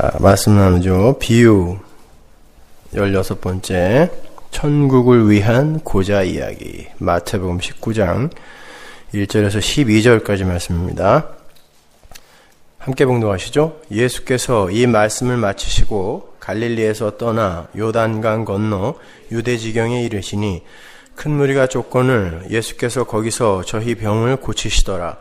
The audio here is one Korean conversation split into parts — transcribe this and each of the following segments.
자, 말씀 나누죠. 비유 16번째 천국을 위한 고자 이야기 마태복음 19장 1절에서 12절까지 말씀입니다. 함께 봉독하시죠. 예수께서 이 말씀을 마치시고 갈릴리에서 떠나 요단강 건너 유대 지경에 이르시니 큰 무리가 조건을 예수께서 거기서 저희 병을 고치시더라.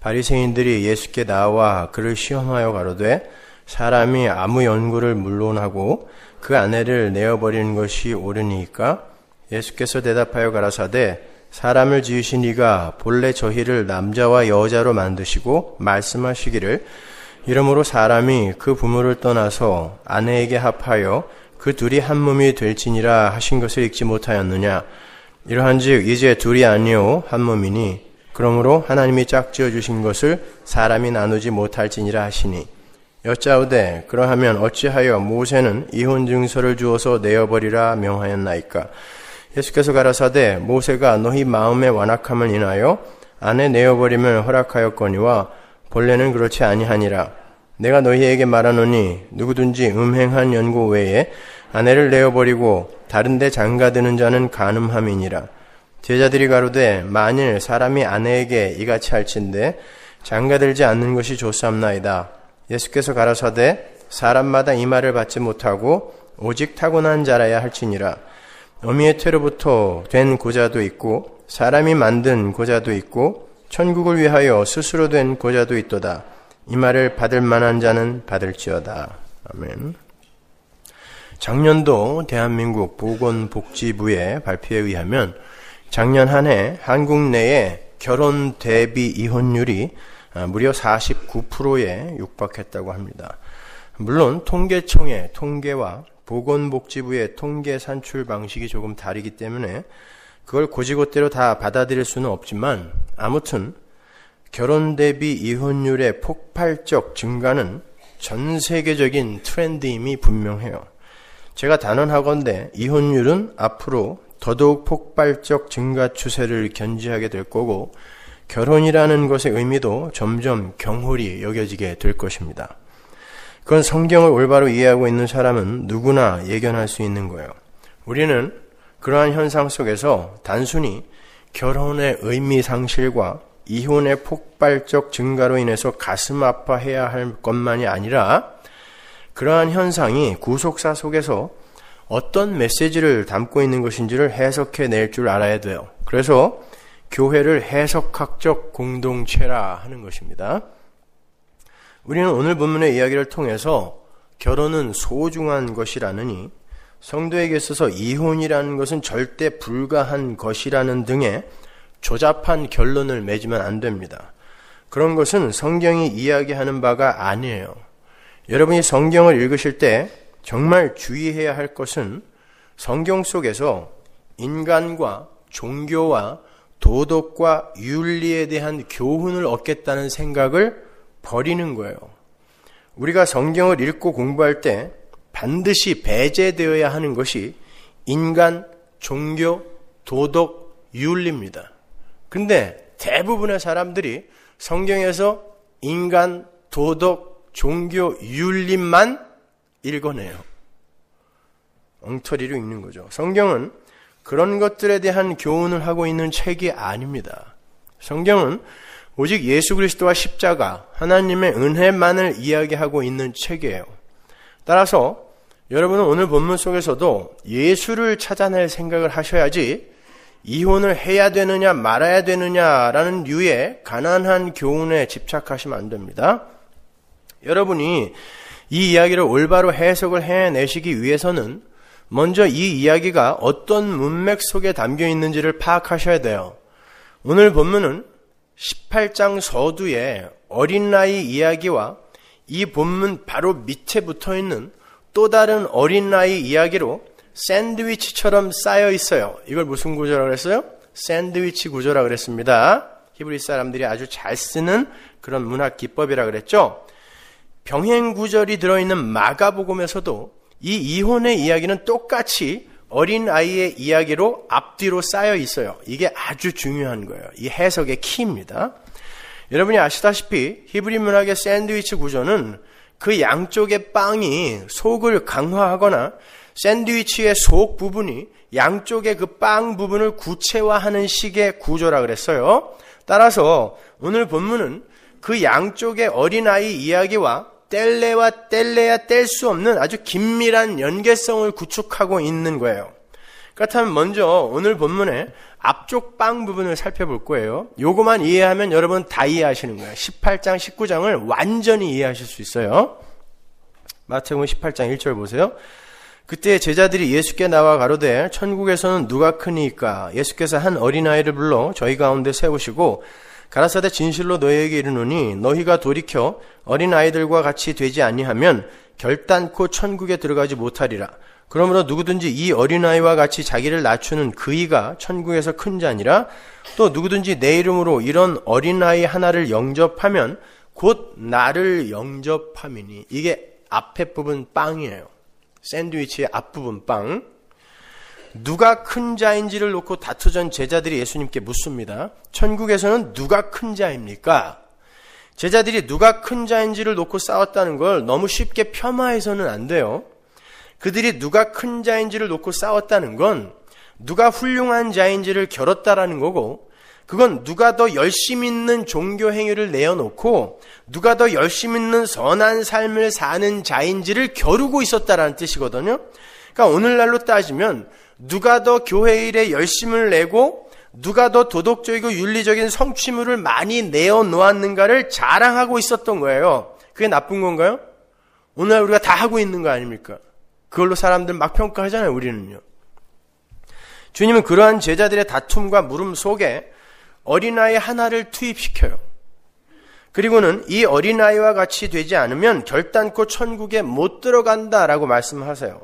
바리새인들이 예수께 나와 그를 시험하여 가로되 사람이 아무 연구를 물론하고 그 아내를 내어버리는 것이 옳으니까 예수께서 대답하여 가라사대 사람을 지으신 이가 본래 저희를 남자와 여자로 만드시고 말씀하시기를 이러므로 사람이 그 부모를 떠나서 아내에게 합하여 그 둘이 한 몸이 될지니라 하신 것을 읽지 못하였느냐 이러한즉 이제 둘이 아니요 한 몸이니 그러므로 하나님이 짝지어 주신 것을 사람이 나누지 못할지니라 하시니 여짜우되 그러하면 어찌하여 모세는 이혼 증서를 주어서 내어버리라 명하였나이까 예수께서 가라사대 모세가 너희 마음의 완악함을 인하여 안에 내어버림을 허락하였거니와 본래는 그렇지 아니하니라 내가 너희에게 말하노니 누구든지 음행한 연고 외에 아내를 내어버리고 다른데 장가드는 자는 간음함이니라 제자들이 가로되 만일 사람이 아내에게 이같이 할진데 장가들지 않는 것이 좋사나이다 예수께서 가라사대 사람마다 이 말을 받지 못하고 오직 타고난 자라야 할지니라. 어미의 태로부터 된 고자도 있고 사람이 만든 고자도 있고 천국을 위하여 스스로 된 고자도 있도다. 이 말을 받을 만한 자는 받을지어다. 아멘. 작년도 대한민국 보건복지부의 발표에 의하면 작년 한 해 한국 내에 결혼 대비 이혼율이 아, 무려 49%에 육박했다고 합니다. 물론 통계청의 통계와 보건복지부의 통계 산출 방식이 조금 다르기 때문에 그걸 고지고대로 다 받아들일 수는 없지만 아무튼 결혼 대비 이혼율의 폭발적 증가는 전 세계적인 트렌드임이 분명해요. 제가 단언하건대 이혼율은 앞으로 더더욱 폭발적 증가 추세를 견지하게 될 거고 결혼이라는 것의 의미도 점점 경홀이 여겨지게 될 것입니다. 그건 성경을 올바로 이해하고 있는 사람은 누구나 예견할 수 있는 거예요. 우리는 그러한 현상 속에서 단순히 결혼의 의미 상실과 이혼의 폭발적 증가로 인해서 가슴 아파해야 할 것만이 아니라 그러한 현상이 구속사 속에서 어떤 메시지를 담고 있는 것인지를 해석해 낼 줄 알아야 돼요. 그래서 교회를 해석학적 공동체라 하는 것입니다. 우리는 오늘 본문의 이야기를 통해서 결혼은 소중한 것이라느니 성도에게 있어서 이혼이라는 것은 절대 불가한 것이라는 등의 조잡한 결론을 맺으면 안 됩니다. 그런 것은 성경이 이야기하는 바가 아니에요. 여러분이 성경을 읽으실 때 정말 주의해야 할 것은 성경 속에서 인간과 종교와 도덕과 윤리에 대한 교훈을 얻겠다는 생각을 버리는 거예요. 우리가 성경을 읽고 공부할 때 반드시 배제되어야 하는 것이 인간, 종교, 도덕, 윤리입니다. 근데 대부분의 사람들이 성경에서 인간, 도덕, 종교, 윤리만 읽어내요. 엉터리로 읽는 거죠. 성경은 그런 것들에 대한 교훈을 하고 있는 책이 아닙니다. 성경은 오직 예수 그리스도와 십자가, 하나님의 은혜만을 이야기하고 있는 책이에요. 따라서 여러분은 오늘 본문 속에서도 예수를 찾아낼 생각을 하셔야지 이혼을 해야 되느냐 말아야 되느냐라는 유의 가난한 교훈에 집착하시면 안 됩니다. 여러분이 이 이야기를 올바로 해석을 해내시기 위해서는 먼저 이 이야기가 어떤 문맥 속에 담겨 있는지를 파악하셔야 돼요. 오늘 본문은 18장 서두에 어린아이 이야기와 이 본문 바로 밑에 붙어 있는 또 다른 어린아이 이야기로 샌드위치처럼 쌓여 있어요. 이걸 무슨 구조라고 그어요 샌드위치 구조라고 그랬습니다. 히브리 사람들이 아주 잘 쓰는 그런 문학 기법이라 그랬죠. 병행 구절이 들어있는 마가복음에서도 이 이혼의 이야기는 똑같이 어린 아이의 이야기로 앞뒤로 쌓여 있어요. 이게 아주 중요한 거예요. 이 해석의 키입니다. 여러분이 아시다시피 히브리 문학의 샌드위치 구조는 그 양쪽의 빵이 속을 강화하거나 샌드위치의 속 부분이 양쪽의 그 빵 부분을 구체화하는 식의 구조라 그랬어요. 따라서 오늘 본문은 그 양쪽의 어린아이 이야기와 뗄래와 뗄래야 뗄 수 없는 아주 긴밀한 연계성을 구축하고 있는 거예요. 그렇다면 먼저 오늘 본문의 앞쪽 빵 부분을 살펴볼 거예요. 요거만 이해하면 여러분 다 이해하시는 거예요. 18장, 19장을 완전히 이해하실 수 있어요. 마태복음 18장 1절 보세요. 그때 제자들이 예수께 나와 가로되 천국에서는 누가 크니까 예수께서 한 어린아이를 불러 저희 가운데 세우시고 가라사대 진실로 너희에게 이르노니 너희가 돌이켜 어린 아이들과 같이 되지 아니하면 결단코 천국에 들어가지 못하리라. 그러므로 누구든지 이 어린아이와 같이 자기를 낮추는 그이가 천국에서 큰 자니라 또 누구든지 내 이름으로 이런 어린아이 하나를 영접하면 곧 나를 영접함이니 이게 앞에 부분 빵이에요. 샌드위치의 앞부분 빵. 누가 큰 자인지를 놓고 다투던 제자들이 예수님께 묻습니다. 천국에서는 누가 큰 자입니까? 제자들이 누가 큰 자인지를 놓고 싸웠다는 걸 너무 쉽게 폄하해서는 안 돼요. 그들이 누가 큰 자인지를 놓고 싸웠다는 건 누가 훌륭한 자인지를 겨뤘다라는 거고 그건 누가 더 열심 있는 종교 행위를 내어놓고 누가 더 열심 있는 선한 삶을 사는 자인지를 겨루고 있었다라는 뜻이거든요. 그러니까 오늘날로 따지면 누가 더 교회 일에 열심을 내고 누가 더 도덕적이고 윤리적인 성취물을 많이 내어놓았는가를 자랑하고 있었던 거예요. 그게 나쁜 건가요? 오늘 우리가 다 하고 있는 거 아닙니까? 그걸로 사람들 막 평가하잖아요, 우리는요. 주님은 그러한 제자들의 다툼과 물음 속에 어린아이 하나를 투입시켜요. 그리고는 이 어린아이와 같이 되지 않으면 결단코 천국에 못 들어간다라고 말씀하세요.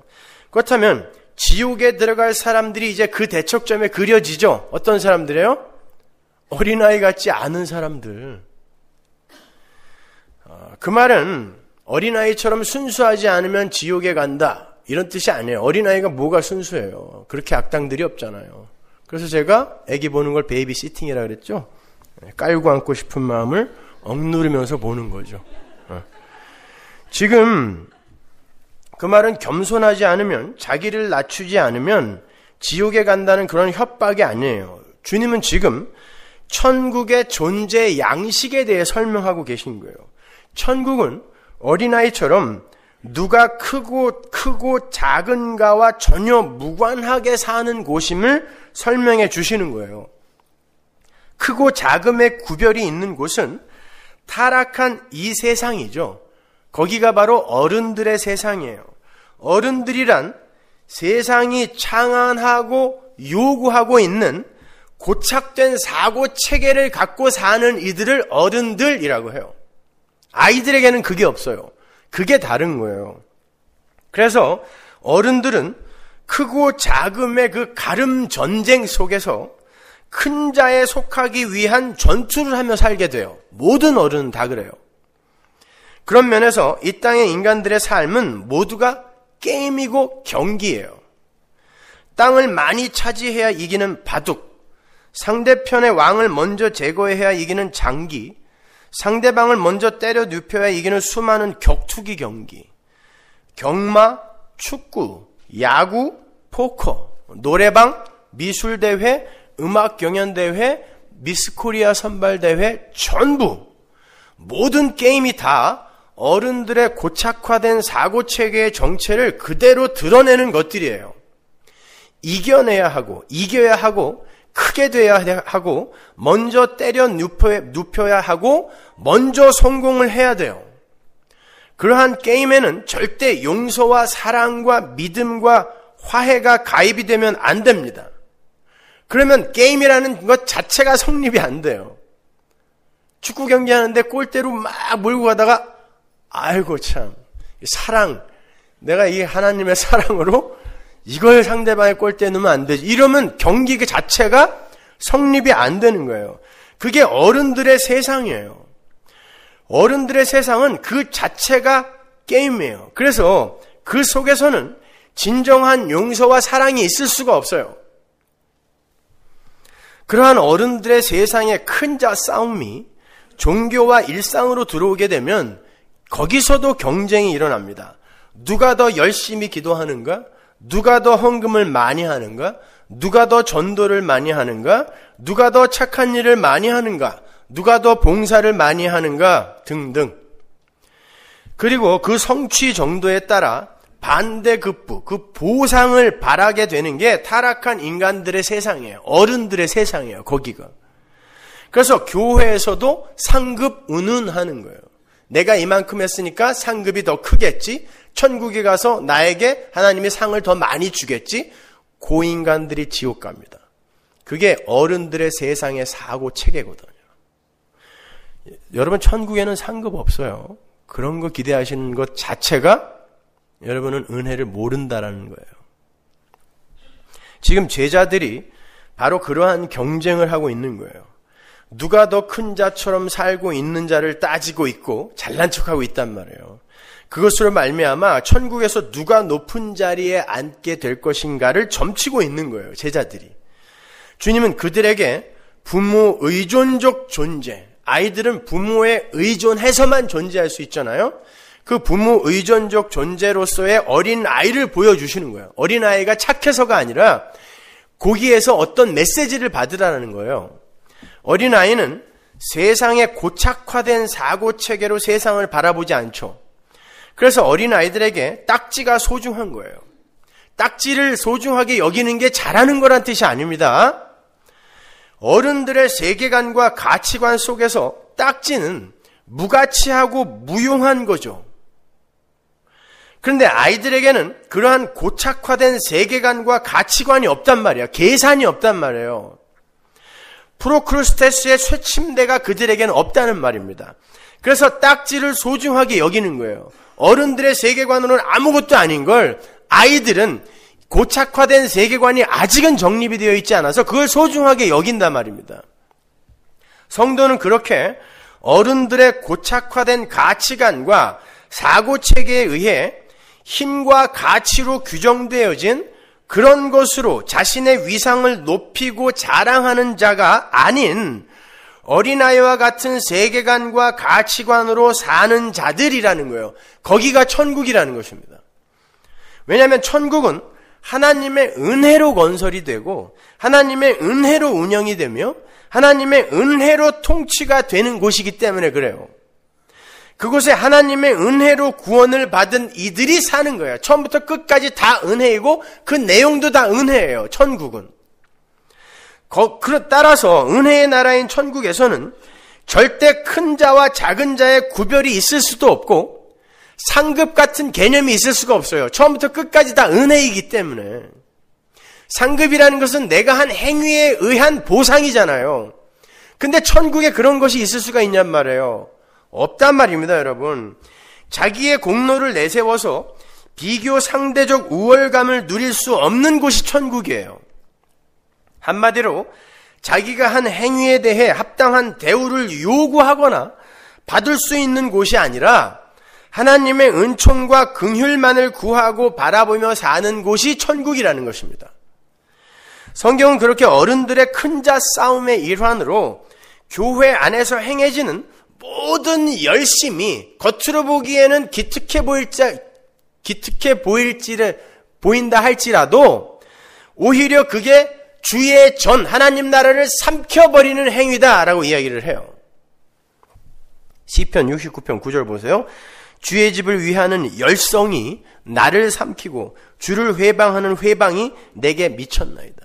그렇다면 지옥에 들어갈 사람들이 이제 그 대척점에 그려지죠. 어떤 사람들이에요? 어린아이 같지 않은 사람들. 어, 그 말은 어린아이처럼 순수하지 않으면 지옥에 간다. 이런 뜻이 아니에요. 어린아이가 뭐가 순수해요. 그렇게 악당들이 없잖아요. 그래서 제가 애기 보는 걸 베이비 시팅이라 그랬죠. 네, 깔고 앉고 싶은 마음을 억누르면서 보는 거죠. 어. 지금 그 말은 겸손하지 않으면 자기를 낮추지 않으면 지옥에 간다는 그런 협박이 아니에요. 주님은 지금 천국의 존재 양식에 대해 설명하고 계신 거예요. 천국은 어린아이처럼 누가 크고 크고 작은가와 전혀 무관하게 사는 곳임을 설명해 주시는 거예요. 크고 작음의 구별이 있는 곳은 타락한 이 세상이죠. 거기가 바로 어른들의 세상이에요. 어른들이란 세상이 창안하고 요구하고 있는 고착된 사고 체계를 갖고 사는 이들을 어른들이라고 해요. 아이들에게는 그게 없어요. 그게 다른 거예요. 그래서 어른들은 크고 작음의 그 가름 전쟁 속에서 큰 자에 속하기 위한 전투를 하며 살게 돼요. 모든 어른은 다 그래요. 그런 면에서 이 땅의 인간들의 삶은 모두가 게임이고 경기예요. 땅을 많이 차지해야 이기는 바둑, 상대편의 왕을 먼저 제거해야 이기는 장기, 상대방을 먼저 때려 눕혀야 이기는 수많은 격투기 경기, 경마, 축구, 야구, 포커, 노래방, 미술대회, 음악 경연대회, 미스코리아 선발대회 전부 모든 게임이 다 어른들의 고착화된 사고 체계의 정체를 그대로 드러내는 것들이에요. 이겨내야 하고 이겨야 하고 크게 돼야 하고 먼저 때려 눕혀야 하고 먼저 성공을 해야 돼요. 그러한 게임에는 절대 용서와 사랑과 믿음과 화해가 가입이 되면 안 됩니다. 그러면 게임이라는 것 자체가 성립이 안 돼요. 축구 경기하는데 골대로 막 몰고 가다가 아이고 참 사랑 내가 이 하나님의 사랑으로 이걸 상대방의 꼴대에 넣으면 안 되지. 이러면 경기 그 자체가 성립이 안 되는 거예요. 그게 어른들의 세상이에요. 어른들의 세상은 그 자체가 게임이에요. 그래서 그 속에서는 진정한 용서와 사랑이 있을 수가 없어요. 그러한 어른들의 세상의 큰자 싸움이 종교와 일상으로 들어오게 되면 거기서도 경쟁이 일어납니다. 누가 더 열심히 기도하는가? 누가 더 헌금을 많이 하는가? 누가 더 전도를 많이 하는가? 누가 더 착한 일을 많이 하는가? 누가 더 봉사를 많이 하는가? 등등. 그리고 그 성취 정도에 따라 반대급부, 그 보상을 바라게 되는 게 타락한 인간들의 세상이에요. 어른들의 세상이에요, 거기가. 그래서 교회에서도 상급 운운하는 거예요. 내가 이만큼 했으니까 상급이 더 크겠지. 천국에 가서 나에게 하나님이 상을 더 많이 주겠지. 고인간들이 지옥 갑니다. 그게 어른들의 세상의 사고 체계거든요. 여러분 천국에는 상급 없어요. 그런 거 기대하시는 것 자체가 여러분은 은혜를 모른다라는 거예요. 지금 제자들이 바로 그러한 경쟁을 하고 있는 거예요. 누가 더 큰 자처럼 살고 있는 자를 따지고 있고 잘난 척하고 있단 말이에요. 그것으로 말미암아 천국에서 누가 높은 자리에 앉게 될 것인가를 점치고 있는 거예요. 제자들이. 주님은 그들에게 부모 의존적 존재. 아이들은 부모에 의존해서만 존재할 수 있잖아요. 그 부모 의존적 존재로서의 어린 아이를 보여주시는 거예요. 어린 아이가 착해서가 아니라 거기에서 어떤 메시지를 받으라는 거예요. 어린아이는 세상에 고착화된 사고 체계로 세상을 바라보지 않죠. 그래서 어린아이들에게 딱지가 소중한 거예요. 딱지를 소중하게 여기는 게 잘하는 거란 뜻이 아닙니다. 어른들의 세계관과 가치관 속에서 딱지는 무가치하고 무용한 거죠. 그런데 아이들에게는 그러한 고착화된 세계관과 가치관이 없단 말이야. 계산이 없단 말이에요. 프로크루스테스의 쇠침대가 그들에게는 없다는 말입니다. 그래서 딱지를 소중하게 여기는 거예요. 어른들의 세계관으로는 아무것도 아닌 걸 아이들은 고착화된 세계관이 아직은 정립이 되어 있지 않아서 그걸 소중하게 여긴단 말입니다. 성도는 그렇게 어른들의 고착화된 가치관과 사고 체계에 의해 힘과 가치로 규정되어진 그런 것으로 자신의 위상을 높이고 자랑하는 자가 아닌 어린아이와 같은 세계관과 가치관으로 사는 자들이라는 거예요. 거기가 천국이라는 것입니다. 왜냐하면 천국은 하나님의 은혜로 건설이 되고 하나님의 은혜로 운영이 되며 하나님의 은혜로 통치가 되는 곳이기 때문에 그래요. 그곳에 하나님의 은혜로 구원을 받은 이들이 사는 거예요. 처음부터 끝까지 다 은혜이고 그 내용도 다 은혜예요. 천국은. 그 따라서 은혜의 나라인 천국에서는 절대 큰 자와 작은 자의 구별이 있을 수도 없고 상급 같은 개념이 있을 수가 없어요. 처음부터 끝까지 다 은혜이기 때문에. 상급이라는 것은 내가 한 행위에 의한 보상이잖아요. 근데 천국에 그런 것이 있을 수가 있냔 말이에요. 없단 말입니다, 여러분. 자기의 공로를 내세워서 비교 상대적 우월감을 누릴 수 없는 곳이 천국이에요. 한마디로 자기가 한 행위에 대해 합당한 대우를 요구하거나 받을 수 있는 곳이 아니라 하나님의 은총과 긍휼만을 구하고 바라보며 사는 곳이 천국이라는 것입니다. 성경은 그렇게 어른들의 큰 자 싸움의 일환으로 교회 안에서 행해지는 모든 열심이 겉으로 보기에는 기특해 보일지 기특해 보일지를 보인다 할지라도 오히려 그게 주의 전 하나님 나라를 삼켜버리는 행위다라고 이야기를 해요. 시편 69편 9절 보세요. 주의 집을 위하는 열성이 나를 삼키고 주를 회방하는 회방이 내게 미쳤나이다.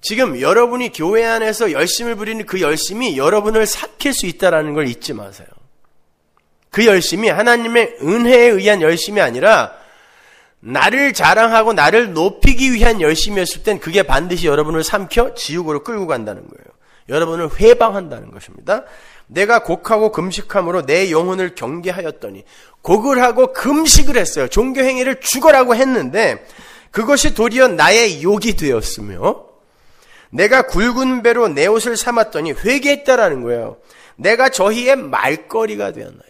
지금 여러분이 교회 안에서 열심을 부리는 그 열심이 여러분을 삭힐 수 있다라는 걸 잊지 마세요. 그 열심이 하나님의 은혜에 의한 열심이 아니라 나를 자랑하고 나를 높이기 위한 열심이었을 땐 그게 반드시 여러분을 삼켜 지옥으로 끌고 간다는 거예요. 여러분을 회방한다는 것입니다. 내가 곡하고 금식함으로 내 영혼을 경계하였더니 곡을 하고 금식을 했어요. 종교 행위를 죽어라고 했는데 그것이 도리어 나의 욕이 되었으며 내가 굵은 배로 내 옷을 삼았더니 회개했다라는 거예요. 내가 저희의 말거리가 되었나이다.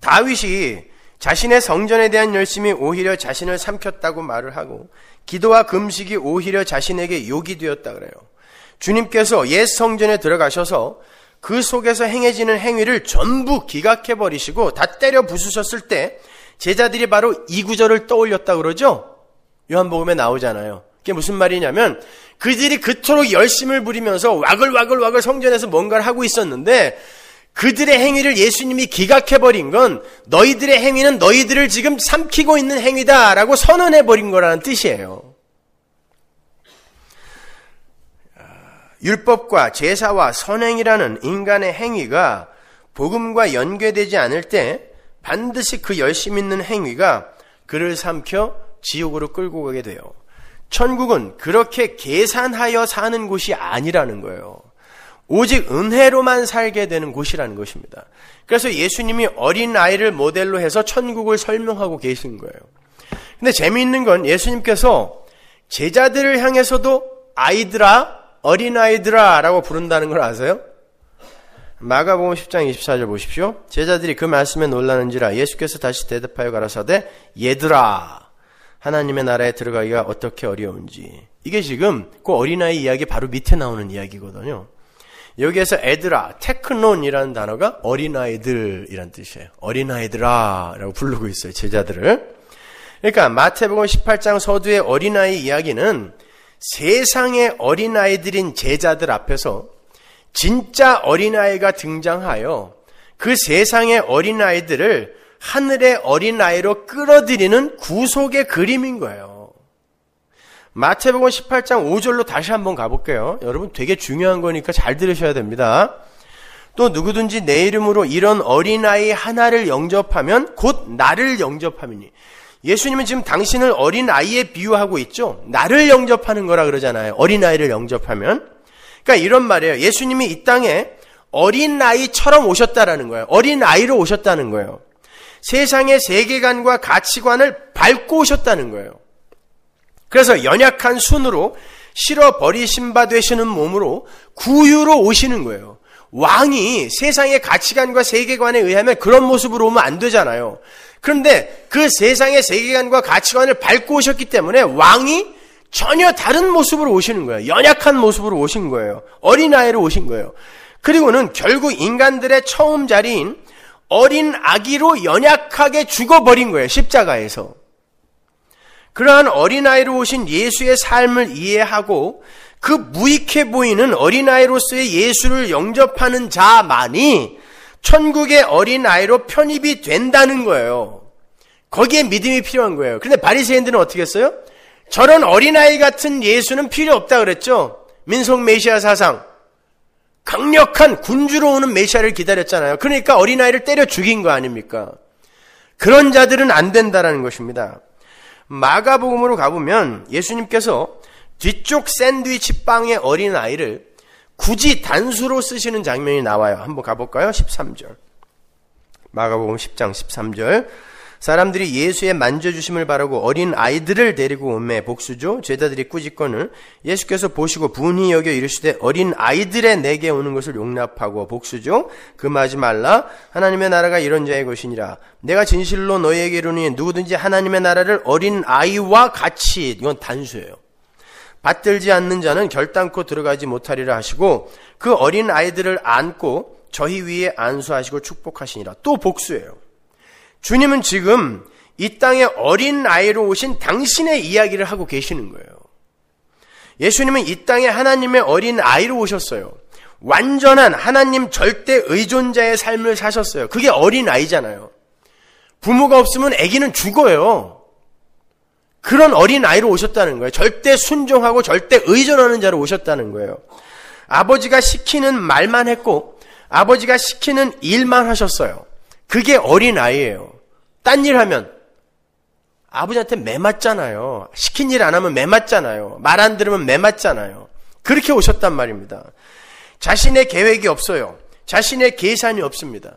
다윗이 자신의 성전에 대한 열심이 오히려 자신을 삼켰다고 말을 하고 기도와 금식이 오히려 자신에게 욕이 되었다 그래요. 주님께서 옛 성전에 들어가셔서 그 속에서 행해지는 행위를 전부 기각해 버리시고 다 때려 부수셨을 때 제자들이 바로 이 구절을 떠올렸다 그러죠. 요한복음에 나오잖아요. 그게 무슨 말이냐면 그들이 그토록 열심을 부리면서 와글와글와글 성전에서 뭔가를 하고 있었는데 그들의 행위를 예수님이 기각해버린 건 너희들의 행위는 너희들을 지금 삼키고 있는 행위다라고 선언해버린 거라는 뜻이에요. 율법과 제사와 선행이라는 인간의 행위가 복음과 연계되지 않을 때 반드시 그 열심 있는 행위가 그를 삼켜 지옥으로 끌고 가게 돼요. 천국은 그렇게 계산하여 사는 곳이 아니라는 거예요. 오직 은혜로만 살게 되는 곳이라는 것입니다. 그래서 예수님이 어린 아이를 모델로 해서 천국을 설명하고 계신 거예요. 근데 재미있는 건 예수님께서 제자들을 향해서도 아이들아, 어린 아이들아 라고 부른다는 걸 아세요? 마가복음 10장 24절 보십시오. 제자들이 그 말씀에 놀라는지라 예수께서 다시 대답하여 가라사대 얘들아 하나님의 나라에 들어가기가 어떻게 어려운지. 이게 지금 그 어린아이 이야기 바로 밑에 나오는 이야기거든요. 여기에서 애들아, 테크논이라는 단어가 어린아이들이란 뜻이에요. 어린아이들아 라고 부르고 있어요. 제자들을. 그러니까 마태복음 18장 서두의 어린아이 이야기는 세상의 어린아이들인 제자들 앞에서 진짜 어린아이가 등장하여 그 세상의 어린아이들을 하늘의 어린아이로 끌어들이는 구속의 그림인 거예요. 마태복음 18장 5절로 다시 한번 가볼게요. 여러분 되게 중요한 거니까 잘 들으셔야 됩니다. 또 누구든지 내 이름으로 이런 어린아이 하나를 영접하면 곧 나를 영접함이니. 예수님은 지금 당신을 어린아이에 비유하고 있죠? 나를 영접하는 거라 그러잖아요. 어린아이를 영접하면. 그러니까 이런 말이에요. 예수님이 이 땅에 어린아이처럼 오셨다라는 거예요. 어린아이로 오셨다는 거예요. 세상의 세계관과 가치관을 밟고 오셨다는 거예요. 그래서 연약한 순으로 실어 버리신 바 되시는 몸으로 구유로 오시는 거예요. 왕이 세상의 가치관과 세계관에 의하면 그런 모습으로 오면 안 되잖아요. 그런데 그 세상의 세계관과 가치관을 밟고 오셨기 때문에 왕이 전혀 다른 모습으로 오시는 거예요. 연약한 모습으로 오신 거예요. 어린아이로 오신 거예요. 그리고는 결국 인간들의 처음 자리인 어린 아기로 연약하게 죽어버린 거예요. 십자가에서. 그러한 어린아이로 오신 예수의 삶을 이해하고 그 무익해 보이는 어린아이로서의 예수를 영접하는 자만이 천국의 어린아이로 편입이 된다는 거예요. 거기에 믿음이 필요한 거예요. 그런데 바리새인들은 어떻게 했어요? 저런 어린아이 같은 예수는 필요 없다 그랬죠? 민속 메시아 사상. 강력한 군주로 오는 메시아를 기다렸잖아요. 그러니까 어린아이를 때려 죽인 거 아닙니까? 그런 자들은 안 된다라는 것입니다. 마가복음으로 가보면 예수님께서 뒤쪽 샌드위치 빵의 어린아이를 굳이 단수로 쓰시는 장면이 나와요. 한번 가볼까요? 13절. 마가복음 10장 13절. 사람들이 예수의 만져주심을 바라고 어린 아이들을 데리고 오매 복수죠. 죄자들이 꾸짖건을 예수께서 보시고 분히 여겨 이르시되 어린 아이들의 내게 오는 것을 용납하고 복수죠. 금하지 그 말라. 하나님의 나라가 이런 자의 것이니라. 내가 진실로 너희에게 이르니 누구든지 하나님의 나라를 어린 아이와 같이 이건 단수예요. 받들지 않는 자는 결단코 들어가지 못하리라 하시고 그 어린 아이들을 안고 저희 위에 안수하시고 축복하시니라. 또 복수예요. 주님은 지금 이 땅에 어린 아이로 오신 당신의 이야기를 하고 계시는 거예요. 예수님은 이 땅에 하나님의 어린 아이로 오셨어요. 완전한 하나님 절대 의존자의 삶을 사셨어요. 그게 어린 아이잖아요. 부모가 없으면 아기는 죽어요. 그런 어린 아이로 오셨다는 거예요. 절대 순종하고 절대 의존하는 자로 오셨다는 거예요. 아버지가 시키는 말만 했고 아버지가 시키는 일만 하셨어요. 그게 어린아이예요. 딴 일 하면 아버지한테 매맞잖아요. 시킨 일 안 하면 매맞잖아요. 말 안 들으면 매맞잖아요. 그렇게 오셨단 말입니다. 자신의 계획이 없어요. 자신의 계산이 없습니다.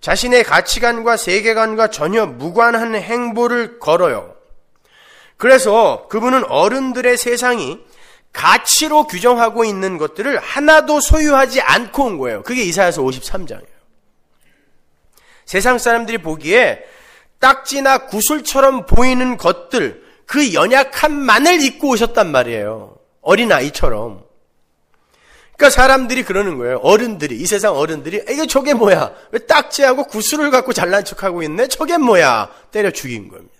자신의 가치관과 세계관과 전혀 무관한 행보를 걸어요. 그래서 그분은 어른들의 세상이 가치로 규정하고 있는 것들을 하나도 소유하지 않고 온 거예요. 그게 이사야서 53장이에요. 세상 사람들이 보기에 딱지나 구슬처럼 보이는 것들, 그 연약함만을 입고 오셨단 말이에요. 어린아이처럼. 그러니까 사람들이 그러는 거예요. 어른들이, 이 세상 어른들이, 이게 저게 뭐야? 왜 딱지하고 구슬을 갖고 잘난 척하고 있네? 저게 뭐야? 때려 죽인 겁니다.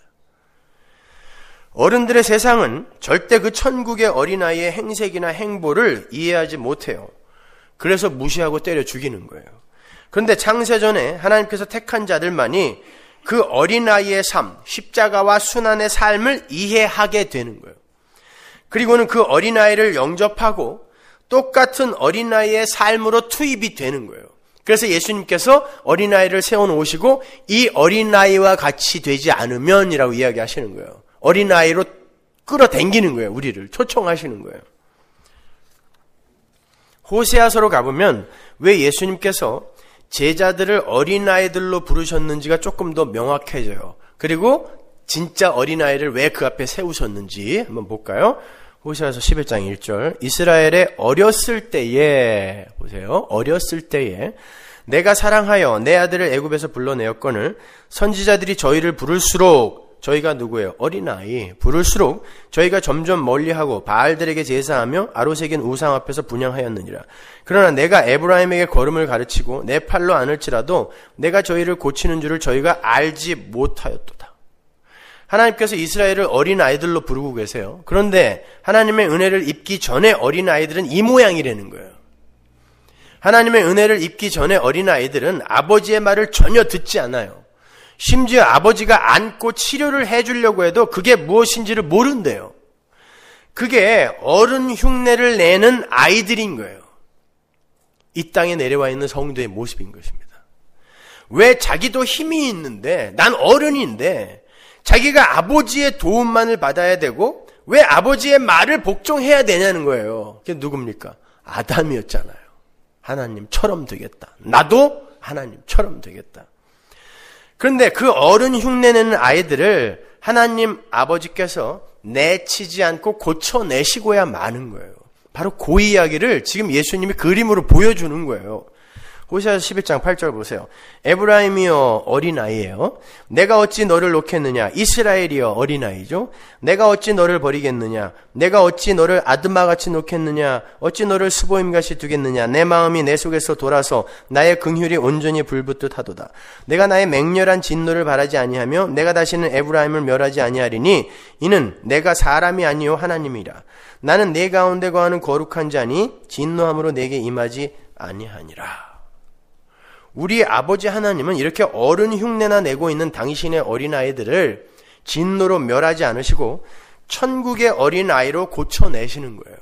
어른들의 세상은 절대 그 천국의 어린아이의 행색이나 행보를 이해하지 못해요. 그래서 무시하고 때려 죽이는 거예요. 그런데 창세전에 하나님께서 택한 자들만이 그 어린아이의 삶, 십자가와 순환의 삶을 이해하게 되는 거예요. 그리고는 그 어린아이를 영접하고 똑같은 어린아이의 삶으로 투입이 되는 거예요. 그래서 예수님께서 어린아이를 세워놓으시고 이 어린아이와 같이 되지 않으면 이라고 이야기하시는 거예요. 어린아이로 끌어당기는 거예요. 우리를 초청하시는 거예요. 호세아서로 가보면 왜 예수님께서 제자들을 어린아이들로 부르셨는지가 조금 더 명확해져요. 그리고 진짜 어린아이를 왜 그 앞에 세우셨는지 한번 볼까요? 호시아서 11장 1절. 이스라엘의 어렸을 때에 보세요. 어렸을 때에 내가 사랑하여 내 아들을 애굽에서 불러내었거늘 선지자들이 저희를 부를수록 저희가 누구예요? 어린아이. 부를수록 저희가 점점 멀리하고 바알들에게 제사하며 아로색인 우상 앞에서 분양하였느니라. 그러나 내가 에브라임에게 걸음을 가르치고 내 팔로 안을지라도 내가 저희를 고치는 줄을 저희가 알지 못하였도다. 하나님께서 이스라엘을 어린 아이들로 부르고 계세요. 그런데 하나님의 은혜를 입기 전에 어린 아이들은 이 모양이라는 거예요. 하나님의 은혜를 입기 전에 어린 아이들은 아버지의 말을 전혀 듣지 않아요. 심지어 아버지가 안고 치료를 해주려고 해도 그게 무엇인지를 모른대요. 그게 어른 흉내를 내는 아이들인 거예요. 이 땅에 내려와 있는 성도의 모습인 것입니다. 왜 자기도 힘이 있는데, 난 어른인데, 자기가 아버지의 도움만을 받아야 되고, 왜 아버지의 말을 복종해야 되냐는 거예요. 그게 누굽니까? 아담이었잖아요. 하나님처럼 되겠다. 나도 하나님처럼 되겠다. 그런데 그 어른 흉내내는 아이들을 하나님 아버지께서 내치지 않고 고쳐내시고야 마는 거예요. 바로 그 이야기를 지금 예수님이 그림으로 보여주는 거예요. 호시아서 11장 8절 보세요. 에브라임이여 어린아이예요. 내가 어찌 너를 놓겠느냐? 이스라엘이여 어린아이죠. 내가 어찌 너를 버리겠느냐? 내가 어찌 너를 아드마같이 놓겠느냐? 어찌 너를 수보임같이 두겠느냐? 내 마음이 내 속에서 돌아서 나의 긍휼이 온전히 불붙듯 하도다. 내가 나의 맹렬한 진노를 바라지 아니하며 내가 다시는 에브라임을 멸하지 아니하리니 이는 내가 사람이 아니요 하나님이라. 나는 내 가운데 거하는 거룩한 자니 진노함으로 내게 임하지 아니하니라. 우리 아버지 하나님은 이렇게 어른 흉내나 내고 있는 당신의 어린아이들을 진노로 멸하지 않으시고 천국의 어린아이로 고쳐내시는 거예요.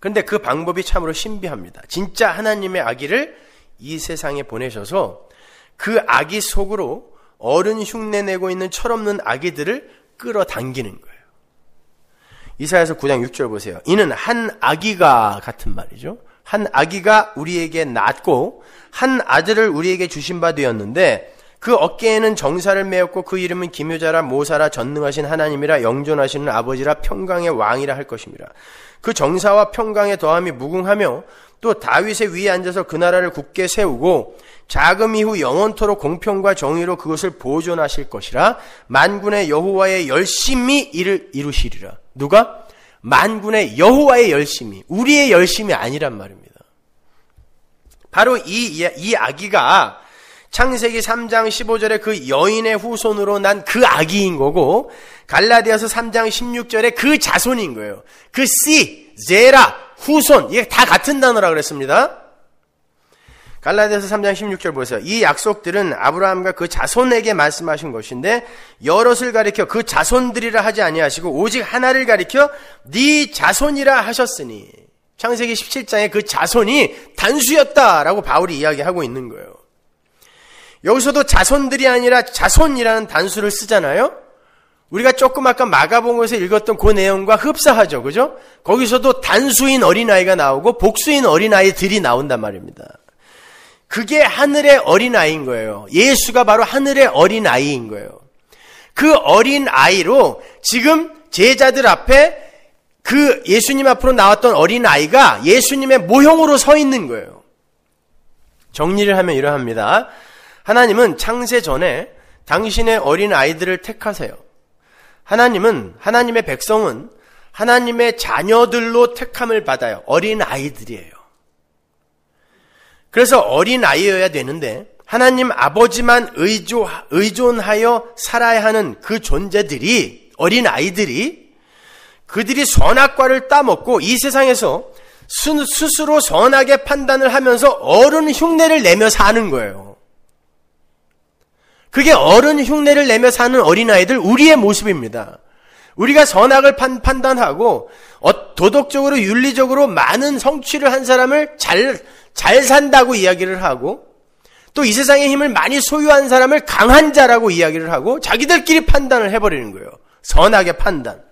근데 그 방법이 참으로 신비합니다. 진짜 하나님의 아기를 이 세상에 보내셔서 그 아기 속으로 어른 흉내 내고 있는 철없는 아기들을 끌어당기는 거예요. 이사에서 9장 6절 보세요. 이는 한 아기가 같은 말이죠. 한 아기가 우리에게 낳고 한 아들을 우리에게 주신 바 되었는데 그 어깨에는 정사를 메었고 그 이름은 기묘자라 모사라 전능하신 하나님이라 영존하시는 아버지라 평강의 왕이라 할 것입니다. 그 정사와 평강의 더함이 무궁하며 또 다윗의 위에 앉아서 그 나라를 굳게 세우고 자금 이후 영원토록 공평과 정의로 그것을 보존하실 것이라 만군의 여호와의 열심히 이를 이루시리라. 누가? 만군의 여호와의 열심이, 우리의 열심이 아니란 말입니다. 바로 이, 이 아기가 창세기 3장 15절에 그 여인의 후손으로 난 그 아기인 거고 갈라디아서 3장 16절에 그 자손인 거예요. 그 씨, 제라, 후손 이게 다 같은 단어라 그랬습니다. 갈라디아서 3장 16절 보세요. 이 약속들은 아브라함과 그 자손에게 말씀하신 것인데 여럿을 가리켜 그 자손들이라 하지 아니하시고 오직 하나를 가리켜 네 자손이라 하셨으니 창세기 17장에 그 자손이 단수였다라고 바울이 이야기하고 있는 거예요. 여기서도 자손들이 아니라 자손이라는 단수를 쓰잖아요. 우리가 조금 아까 마가복음에서 읽었던 그 내용과 흡사하죠. 그죠? 거기서도 단수인 어린아이가 나오고 복수인 어린아이들이 나온단 말입니다. 그게 하늘의 어린아이인 거예요. 예수가 바로 하늘의 어린아이인 거예요. 그 어린아이로 지금 제자들 앞에 그 예수님 앞으로 나왔던 어린아이가 예수님의 모형으로 서 있는 거예요. 정리를 하면 이러합니다. 하나님은 창세 전에 당신의 어린아이들을 택하세요. 하나님은, 하나님의 백성은 하나님의 자녀들로 택함을 받아요. 어린아이들이에요. 그래서 어린 아이여야 되는데 하나님 아버지만 의조, 의존하여 살아야 하는 그 존재들이 어린 아이들이 그들이 선악과를 따먹고 이 세상에서 스, 스스로 선하게 판단을 하면서 어른 흉내를 내며 사는 거예요. 그게 어른 흉내를 내며 사는 어린아이들 우리의 모습입니다. 우리가 선악을 판, 단하고 어, 도덕적으로 윤리적으로 많은 성취를 한 사람을 잘잘 산다고 이야기를 하고 또 이 세상의 힘을 많이 소유한 사람을 강한 자라고 이야기를 하고 자기들끼리 판단을 해버리는 거예요. 선악의 판단.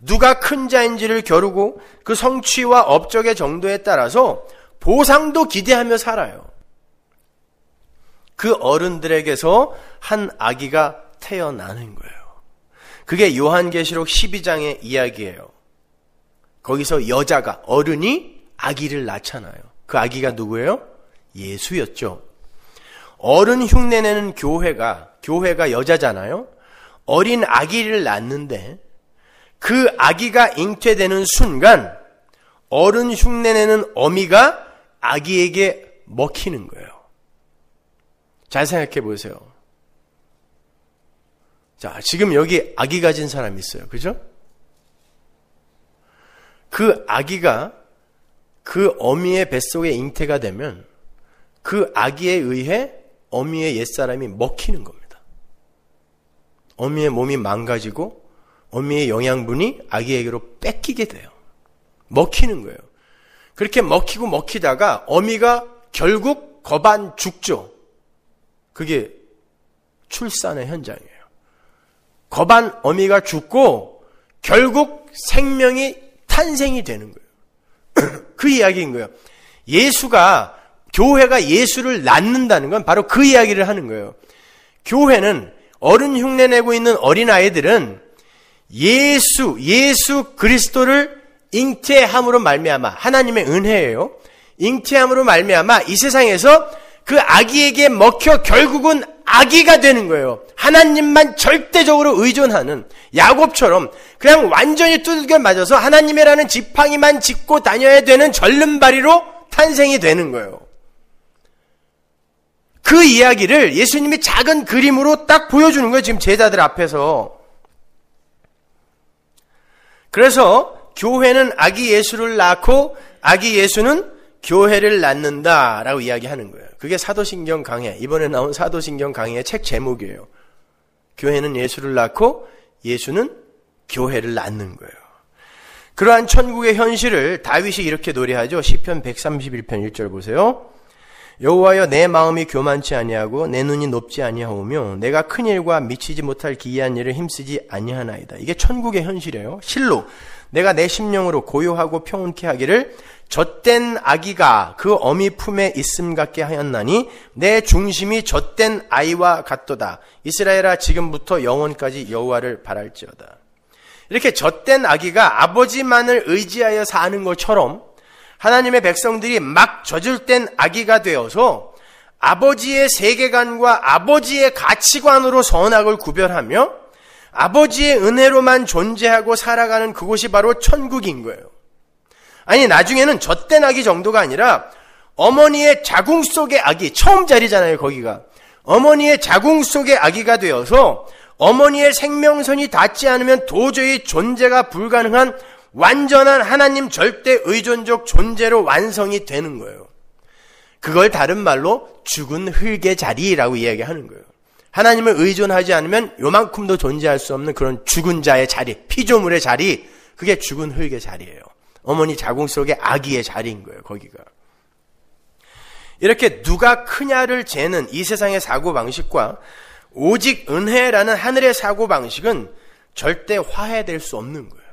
누가 큰 자인지를 겨루고 그 성취와 업적의 정도에 따라서 보상도 기대하며 살아요. 그 어른들에게서 한 아기가 태어나는 거예요. 그게 요한계시록 12장의 이야기예요. 거기서 여자가 어른이 아기를 낳잖아요. 그 아기가 누구예요? 예수였죠. 어른 흉내내는 교회가 교회가 여자잖아요. 어린 아기를 낳는데 그 아기가 잉태되는 순간 어른 흉내내는 어미가 아기에게 먹히는 거예요. 잘 생각해 보세요. 자, 지금 여기 아기 가진 사람 이 있어요. 그죠? 그 아기가 그 어미의 뱃속에 잉태가 되면 그 아기에 의해 어미의 옛사람이 먹히는 겁니다. 어미의 몸이 망가지고 어미의 영양분이 아기에게로 뺏기게 돼요. 먹히는 거예요. 그렇게 먹히고 먹히다가 어미가 결국 거반 죽죠. 그게 출산의 현장이에요. 거반 어미가 죽고 결국 생명이 탄생이 되는 거예요. 그 이야기인 거예요. 예수가 교회가 예수를 낳는다는 건 바로 그 이야기를 하는 거예요. 교회는 어른 흉내 내고 있는 어린 아이들은 예수 예수 그리스도를 잉태함으로 말미암아 하나님의 은혜예요. 잉태함으로 말미암아 이 세상에서 그 아기에게 먹혀 결국은 아기가 되는 거예요. 하나님만 절대적으로 의존하는 야곱처럼 그냥 완전히 두들겨 맞아서 하나님이라는 지팡이만 짚고 다녀야 되는 절름발이로 탄생이 되는 거예요. 그 이야기를 예수님이 작은 그림으로 딱 보여주는 거예요. 지금 제자들 앞에서. 그래서 교회는 아기 예수를 낳고 아기 예수는 교회를 낳는다라고 이야기하는 거예요. 그게 사도신경 강의 이번에 나온 사도신경 강의의책 제목이에요. 교회는 예수를 낳고 예수는 교회를 낳는 거예요. 그러한 천국의 현실을 다윗이 이렇게 노래하죠. 시편 131편 1절 보세요. 여호와여 내 마음이 교만치 아니하고 내 눈이 높지 아니하오며 내가 큰 일과 미치지 못할 기이한 일을 힘쓰지 아니하나이다. 이게 천국의 현실이에요. 실로 내가 내 심령으로 고요하고 평온케 하기를 젖된 아기가 그 어미 품에 있음 같게 하였나니 내 중심이 젖된 아이와 같도다. 이스라엘아 지금부터 영원까지 여호와를 바랄지어다. 이렇게 젖된 아기가 아버지만을 의지하여 사는 것처럼 하나님의 백성들이 막젖을땐 아기가 되어서 아버지의 세계관과 아버지의 가치관으로 선악을 구별하며 아버지의 은혜로만 존재하고 살아가는 그곳이 바로 천국인 거예요. 아니, 나중에는 젖된 아기 정도가 아니라 어머니의 자궁 속의 아기, 처음 자리잖아요, 거기가. 어머니의 자궁 속의 아기가 되어서 어머니의 생명선이 닿지 않으면 도저히 존재가 불가능한 완전한 하나님 절대 의존적 존재로 완성이 되는 거예요. 그걸 다른 말로 죽은 흙의 자리라고 이야기하는 거예요. 하나님을 의존하지 않으면 요만큼도 존재할 수 없는 그런 죽은 자의 자리, 피조물의 자리, 그게 죽은 흙의 자리예요. 어머니 자궁 속의 아기의 자리인 거예요, 거기가. 이렇게 누가 크냐를 재는 이 세상의 사고방식과 오직 은혜라는 하늘의 사고방식은 절대 화해될 수 없는 거예요.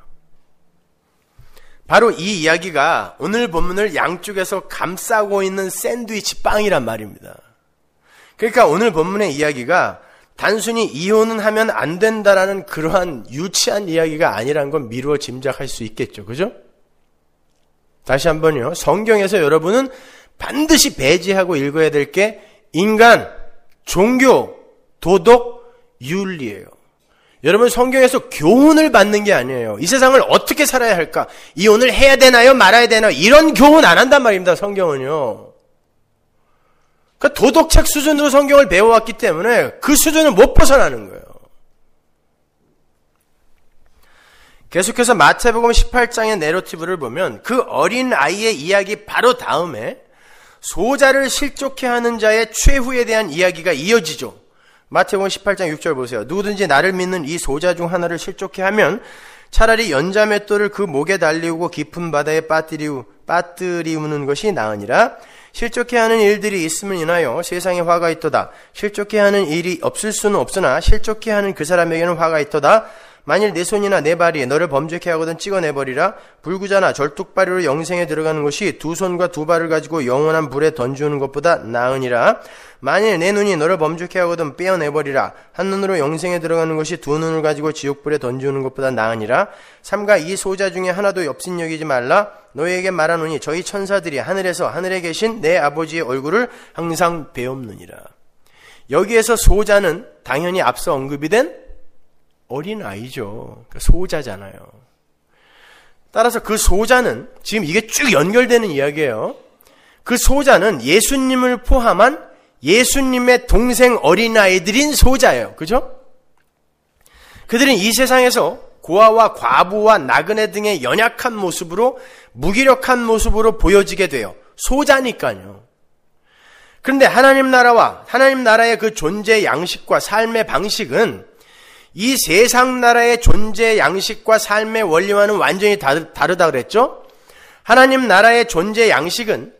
바로 이 이야기가 오늘 본문을 양쪽에서 감싸고 있는 샌드위치 빵이란 말입니다. 그러니까 오늘 본문의 이야기가 단순히 이혼은 하면 안 된다라는 그러한 유치한 이야기가 아니라는 건 미루어 짐작할 수 있겠죠. 그죠? 다시 한번요. 성경에서 여러분은 반드시 배제하고 읽어야 될 게 인간, 종교, 도덕, 윤리예요. 여러분 성경에서 교훈을 받는 게 아니에요. 이 세상을 어떻게 살아야 할까? 이혼을 해야 되나요? 말아야 되나요? 이런 교훈 안 한단 말입니다. 성경은요. 그러니까 도덕책 수준으로 성경을 배워왔기 때문에 그 수준을 못 벗어나는 거예요. 계속해서 마태복음 18장의 내러티브를 보면 그 어린 아이의 이야기 바로 다음에 소자를 실족해 하는 자의 최후에 대한 이야기가 이어지죠. 마태복음 18장 6절 보세요. 누구든지 나를 믿는 이 소자 중 하나를 실족해 하면 차라리 연자맷돌을 그 목에 달리우고 깊은 바다에 빠뜨리우, 빠뜨리우는 것이 나으니라. 실족해 하는 일들이 있음을 인하여 세상에 화가 있도다. 실족해 하는 일이 없을 수는 없으나 실족해 하는 그 사람에게는 화가 있도다. 만일 내 손이나 내 발이 너를 범죄케 하거든 찍어내버리라. 불구자나 절뚝발이로 영생에 들어가는 것이 두 손과 두 발을 가지고 영원한 불에 던지는 것보다 나으니라. 만일 내 눈이 너를 범죽케 하거든 빼어내버리라. 한 눈으로 영생에 들어가는 것이 두 눈을 가지고 지옥불에 던지는 것보다 나으니라. 삼가 이 소자 중에 하나도 엽신 여기지 말라. 너희에게 말하노니 저희 천사들이 하늘에서 하늘에 계신 내 아버지의 얼굴을 항상 배옵느니라. 여기에서 소자는 당연히 앞서 언급이 된 어린아이죠. 그러니까 소자잖아요. 따라서 그 소자는 지금 이게 쭉 연결되는 이야기예요. 그 소자는 예수님을 포함한 예수님의 동생 어린아이들인 소자예요. 그죠? 그들은 이 세상에서 고아와 과부와 나그네 등의 연약한 모습으로 무기력한 모습으로 보여지게 돼요. 소자니까요. 그런데 하나님 나라와 하나님 나라의 그 존재 양식과 삶의 방식은 이 세상 나라의 존재 양식과 삶의 원리와는 완전히 다르, 다 그랬죠? 하나님 나라의 존재 양식은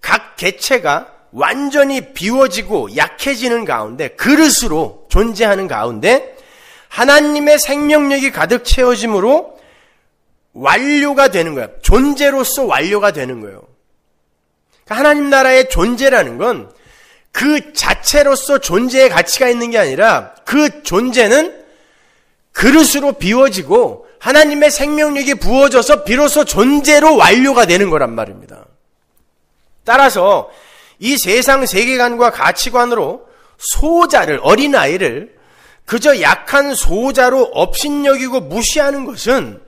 각 개체가 완전히 비워지고 약해지는 가운데 그릇으로 존재하는 가운데 하나님의 생명력이 가득 채워짐으로 완료가 되는 거야. 존재로서 완료가 되는 거예요. 그러니까 하나님 나라의 존재라는 건 그 자체로서 존재의 가치가 있는 게 아니라 그 존재는 그릇으로 비워지고 하나님의 생명력이 부어져서 비로소 존재로 완료가 되는 거란 말입니다. 따라서 이 세상 세계관과 가치관으로 소자를, 어린아이를 그저 약한 소자로 업신여기고 무시하는 것은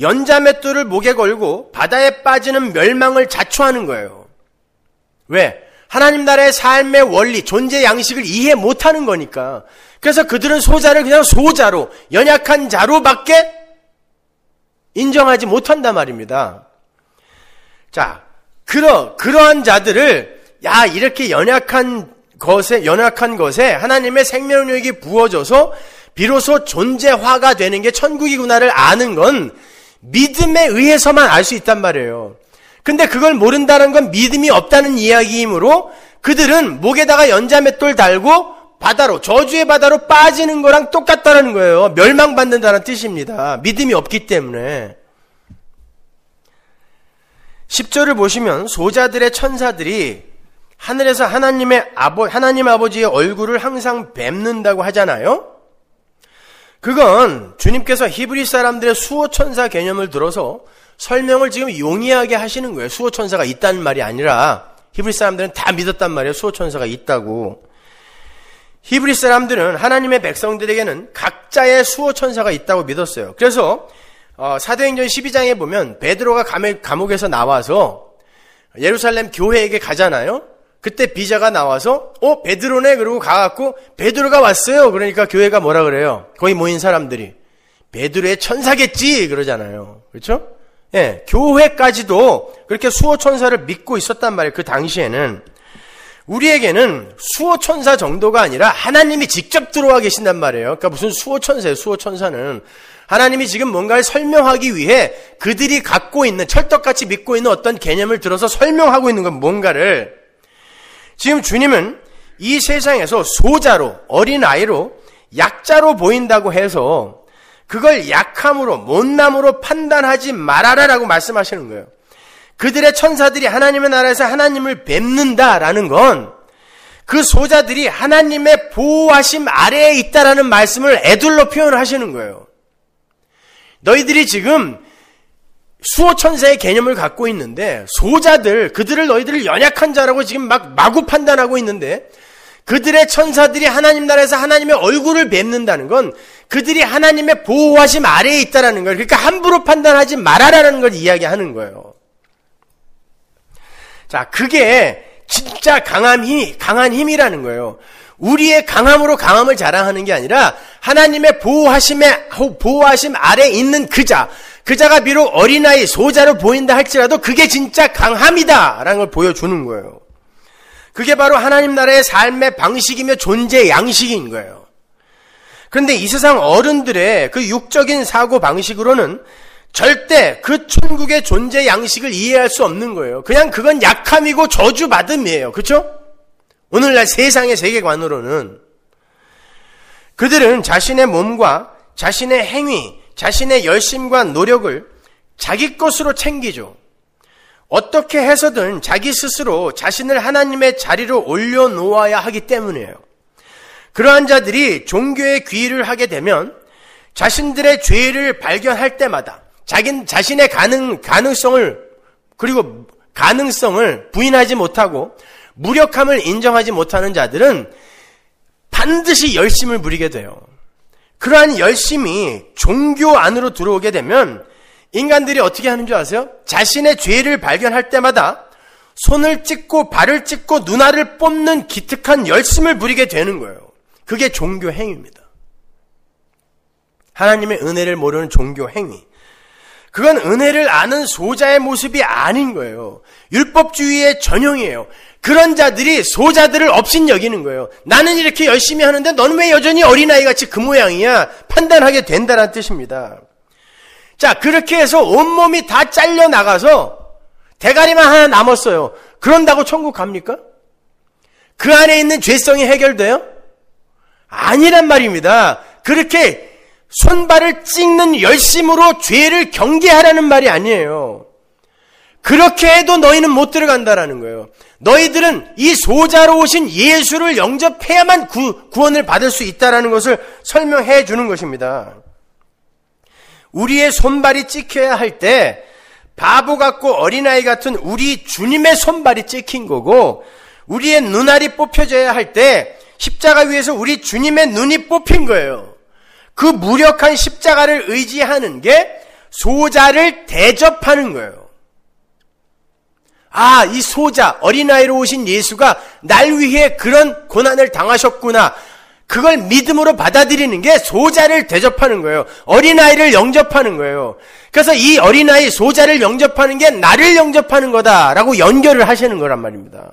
연자맷돌을 목에 걸고 바다에 빠지는 멸망을 자초하는 거예요. 왜? 하나님 나라의 삶의 원리, 존재 양식을 이해 못하는 거니까. 그래서 그들은 소자를 그냥 소자로, 연약한 자로밖에 인정하지 못한단 말입니다. 자, 그러, 그러한 자들을 야 이렇게 연약한 것에 연약한 것에 하나님의 생명력이 부어져서 비로소 존재화가 되는 게 천국이구나를 아는 건 믿음에 의해서만 알 수 있단 말이에요. 근데 그걸 모른다는 건 믿음이 없다는 이야기이므로 그들은 목에다가 연자맷돌 달고 바다로 저주의 바다로 빠지는 거랑 똑같다는 거예요. 멸망받는다는 뜻입니다. 믿음이 없기 때문에 10절을 보시면 소자들의 천사들이 하늘에서 하나님의 아버 하나님 아버지의 얼굴을 항상 뵙는다고 하잖아요. 그건 주님께서 히브리 사람들의 수호 천사 개념을 들어서 설명을 지금 용이하게 하시는 거예요. 수호 천사가 있다는 말이 아니라 히브리 사람들은 다 믿었단 말이에요. 수호 천사가 있다고. 히브리 사람들은 하나님의 백성들에게는 각자의 수호 천사가 있다고 믿었어요. 그래서 어, 사도행전 12장에 보면 베드로가 감옥에서 나와서 예루살렘 교회에게 가잖아요. 그때 비자가 나와서 어 베드로네 그러고 가갖고 베드로가 왔어요. 그러니까 교회가 뭐라 그래요? 거의 모인 사람들이 베드로의 천사겠지 그러잖아요. 그렇죠? 예, 교회까지도 그렇게 수호 천사를 믿고 있었단 말이에요. 그 당시에는 우리에게는 수호 천사 정도가 아니라 하나님이 직접 들어와 계신단 말이에요. 그러니까 무슨 수호 천사예요? 수호 천사는 하나님이 지금 뭔가를 설명하기 위해 그들이 갖고 있는 철떡같이 믿고 있는 어떤 개념을 들어서 설명하고 있는 건 뭔가를 지금 주님은 이 세상에서 소자로, 어린아이로, 약자로 보인다고 해서 그걸 약함으로, 못남으로 판단하지 말아라 라고 말씀하시는 거예요. 그들의 천사들이 하나님의 나라에서 하나님을 뵙는다라는 건 그 소자들이 하나님의 보호하심 아래에 있다라는 말씀을 애들로 표현하시는 을 거예요. 너희들이 지금 수호 천사의 개념을 갖고 있는데 소자들 그들을 너희들을 연약한 자라고 지금 막 마구 판단하고 있는데 그들의 천사들이 하나님 나라에서 하나님의 얼굴을 뵙는다는 건 그들이 하나님의 보호하심 아래에 있다라는 걸 그러니까 함부로 판단하지 말아라는 걸 이야기하는 거예요. 자, 그게 진짜 강함 힘 강한 힘이라는 거예요. 우리의 강함으로 강함을 자랑하는 게 아니라 하나님의 보호하심에 보호하심 아래 있는 그자 그자가 비록 어린아이 소자로 보인다 할지라도 그게 진짜 강함이다! 라는 걸 보여주는 거예요. 그게 바로 하나님 나라의 삶의 방식이며 존재 양식인 거예요. 그런데 이 세상 어른들의 그 육적인 사고 방식으로는 절대 그 천국의 존재 양식을 이해할 수 없는 거예요. 그냥 그건 약함이고 저주받음이에요. 그렇죠? 오늘날 세상의 세계관으로는 그들은 자신의 몸과 자신의 행위, 자신의 열심과 노력을 자기 것으로 챙기죠. 어떻게 해서든 자기 스스로 자신을 하나님의 자리로 올려놓아야 하기 때문이에요. 그러한 자들이 종교에 귀의를 하게 되면 자신들의 죄를 발견할 때마다 자기, 자신의 가능, 가능성을 그리고 가능성을 부인하지 못하고 무력함을 인정하지 못하는 자들은 반드시 열심을 부리게 돼요. 그러한 열심이 종교 안으로 들어오게 되면 인간들이 어떻게 하는 줄 아세요? 자신의 죄를 발견할 때마다 손을 찍고 발을 찍고 눈알을 뽑는 기특한 열심을 부리게 되는 거예요. 그게 종교 행위입니다. 하나님의 은혜를 모르는 종교 행위. 그건 은혜를 아는 소자의 모습이 아닌 거예요. 율법주의의 전형이에요. 그런 자들이 소자들을 없인 여기는 거예요. 나는 이렇게 열심히 하는데 너는 왜 여전히 어린아이같이 그 모양이야? 판단하게 된다는 뜻입니다. 자, 그렇게 해서 온몸이 다 잘려 나가서 대가리만 하나 남았어요. 그런다고 천국 갑니까? 그 안에 있는 죄성이 해결돼요? 아니란 말입니다. 그렇게 손발을 찍는 열심으로 죄를 경계하라는 말이 아니에요. 그렇게 해도 너희는 못 들어간다라는 거예요. 너희들은 이 소자로 오신 예수를 영접해야만 구, 원을 받을 수 있다라는 것을 설명해 주는 것입니다. 우리의 손발이 찍혀야 할 때 바보 같고 어린아이 같은 우리 주님의 손발이 찍힌 거고 우리의 눈알이 뽑혀져야 할 때 십자가 위에서 우리 주님의 눈이 뽑힌 거예요. 그 무력한 십자가를 의지하는 게 소자를 대접하는 거예요. 아, 이 소자, 어린아이로 오신 예수가 날 위해 그런 고난을 당하셨구나. 그걸 믿음으로 받아들이는 게 소자를 대접하는 거예요. 어린아이를 영접하는 거예요. 그래서 이 어린아이 소자를 영접하는 게 나를 영접하는 거다라고 연결을 하시는 거란 말입니다.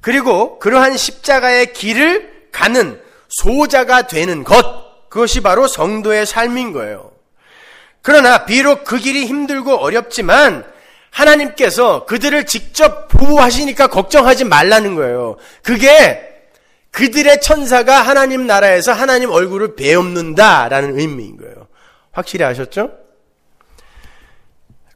그리고 그러한 십자가의 길을 가는 소자가 되는 것, 그것이 바로 성도의 삶인 거예요. 그러나 비록 그 길이 힘들고 어렵지만 하나님께서 그들을 직접 보호하시니까 걱정하지 말라는 거예요. 그게 그들의 천사가 하나님 나라에서 하나님 얼굴을 배옵는다라는 의미인 거예요. 확실히 아셨죠?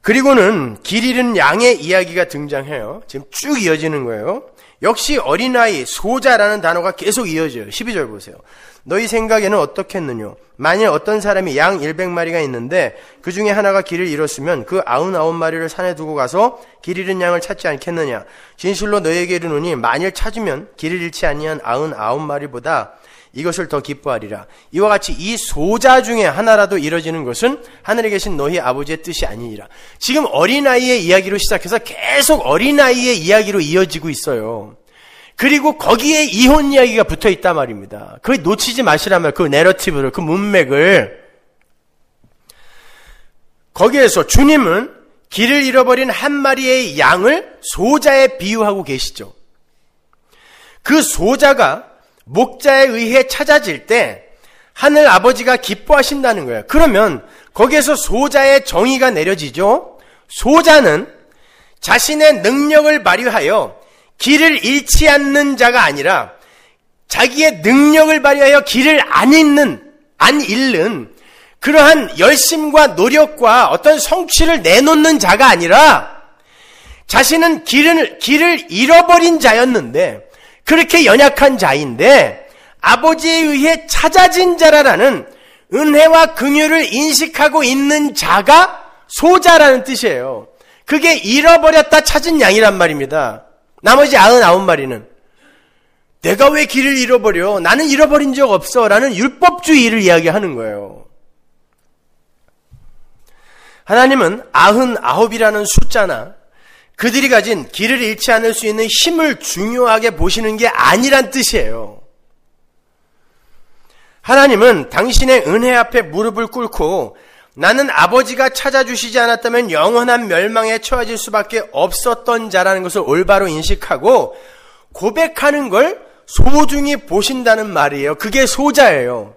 그리고는 길 잃은 양의 이야기가 등장해요. 지금 쭉 이어지는 거예요. 역시 어린아이, 소자라는 단어가 계속 이어져요. 12절 보세요. 너희 생각에는 어떻겠느냐? 만일 어떤 사람이 양 100마리가 있는데 그 중에 하나가 길을 잃었으면 그 99마리를 산에 두고 가서 길 잃은 양을 찾지 않겠느냐? 진실로 너희에게 이르노니 만일 찾으면 길을 잃지 아니한 99마리보다 이것을 더 기뻐하리라. 이와 같이 이 소자 중에 하나라도 이뤄지는 것은 하늘에 계신 너희 아버지의 뜻이 아니니라. 지금 어린아이의 이야기로 시작해서 계속 어린아이의 이야기로 이어지고 있어요. 그리고 거기에 이혼 이야기가 붙어 있단 말입니다. 그 놓치지 마시라면 그 내러티브를, 그 문맥을. 거기에서 주님은 길을 잃어버린 한 마리의 양을 소자에 비유하고 계시죠. 그 소자가 목자에 의해 찾아질 때 하늘 아버지가 기뻐하신다는 거예요. 그러면 거기에서 소자의 정의가 내려지죠. 소자는 자신의 능력을 발휘하여 길을 잃지 않는 자가 아니라 자기의 능력을 발휘하여 길을 안 잃는, 안 잃는 그러한 열심과 노력과 어떤 성취를 내놓는 자가 아니라 자신은 길을, 길을 잃어버린 자였는데 그렇게 연약한 자인데 아버지에 의해 찾아진 자라라는 은혜와 긍휼을 인식하고 있는 자가 소자라는 뜻이에요. 그게 잃어버렸다 찾은 양이란 말입니다. 나머지 99마리는 내가 왜 길을 잃어버려? 나는 잃어버린 적 없어. 라는 율법주의를 이야기하는 거예요. 하나님은 99이라는 숫자나 그들이 가진 길을 잃지 않을 수 있는 힘을 중요하게 보시는 게 아니란 뜻이에요. 하나님은 당신의 은혜 앞에 무릎을 꿇고 나는 아버지가 찾아주시지 않았다면 영원한 멸망에 처해질 수밖에 없었던 자라는 것을 올바로 인식하고 고백하는 걸 소중히 보신다는 말이에요. 그게 소자예요.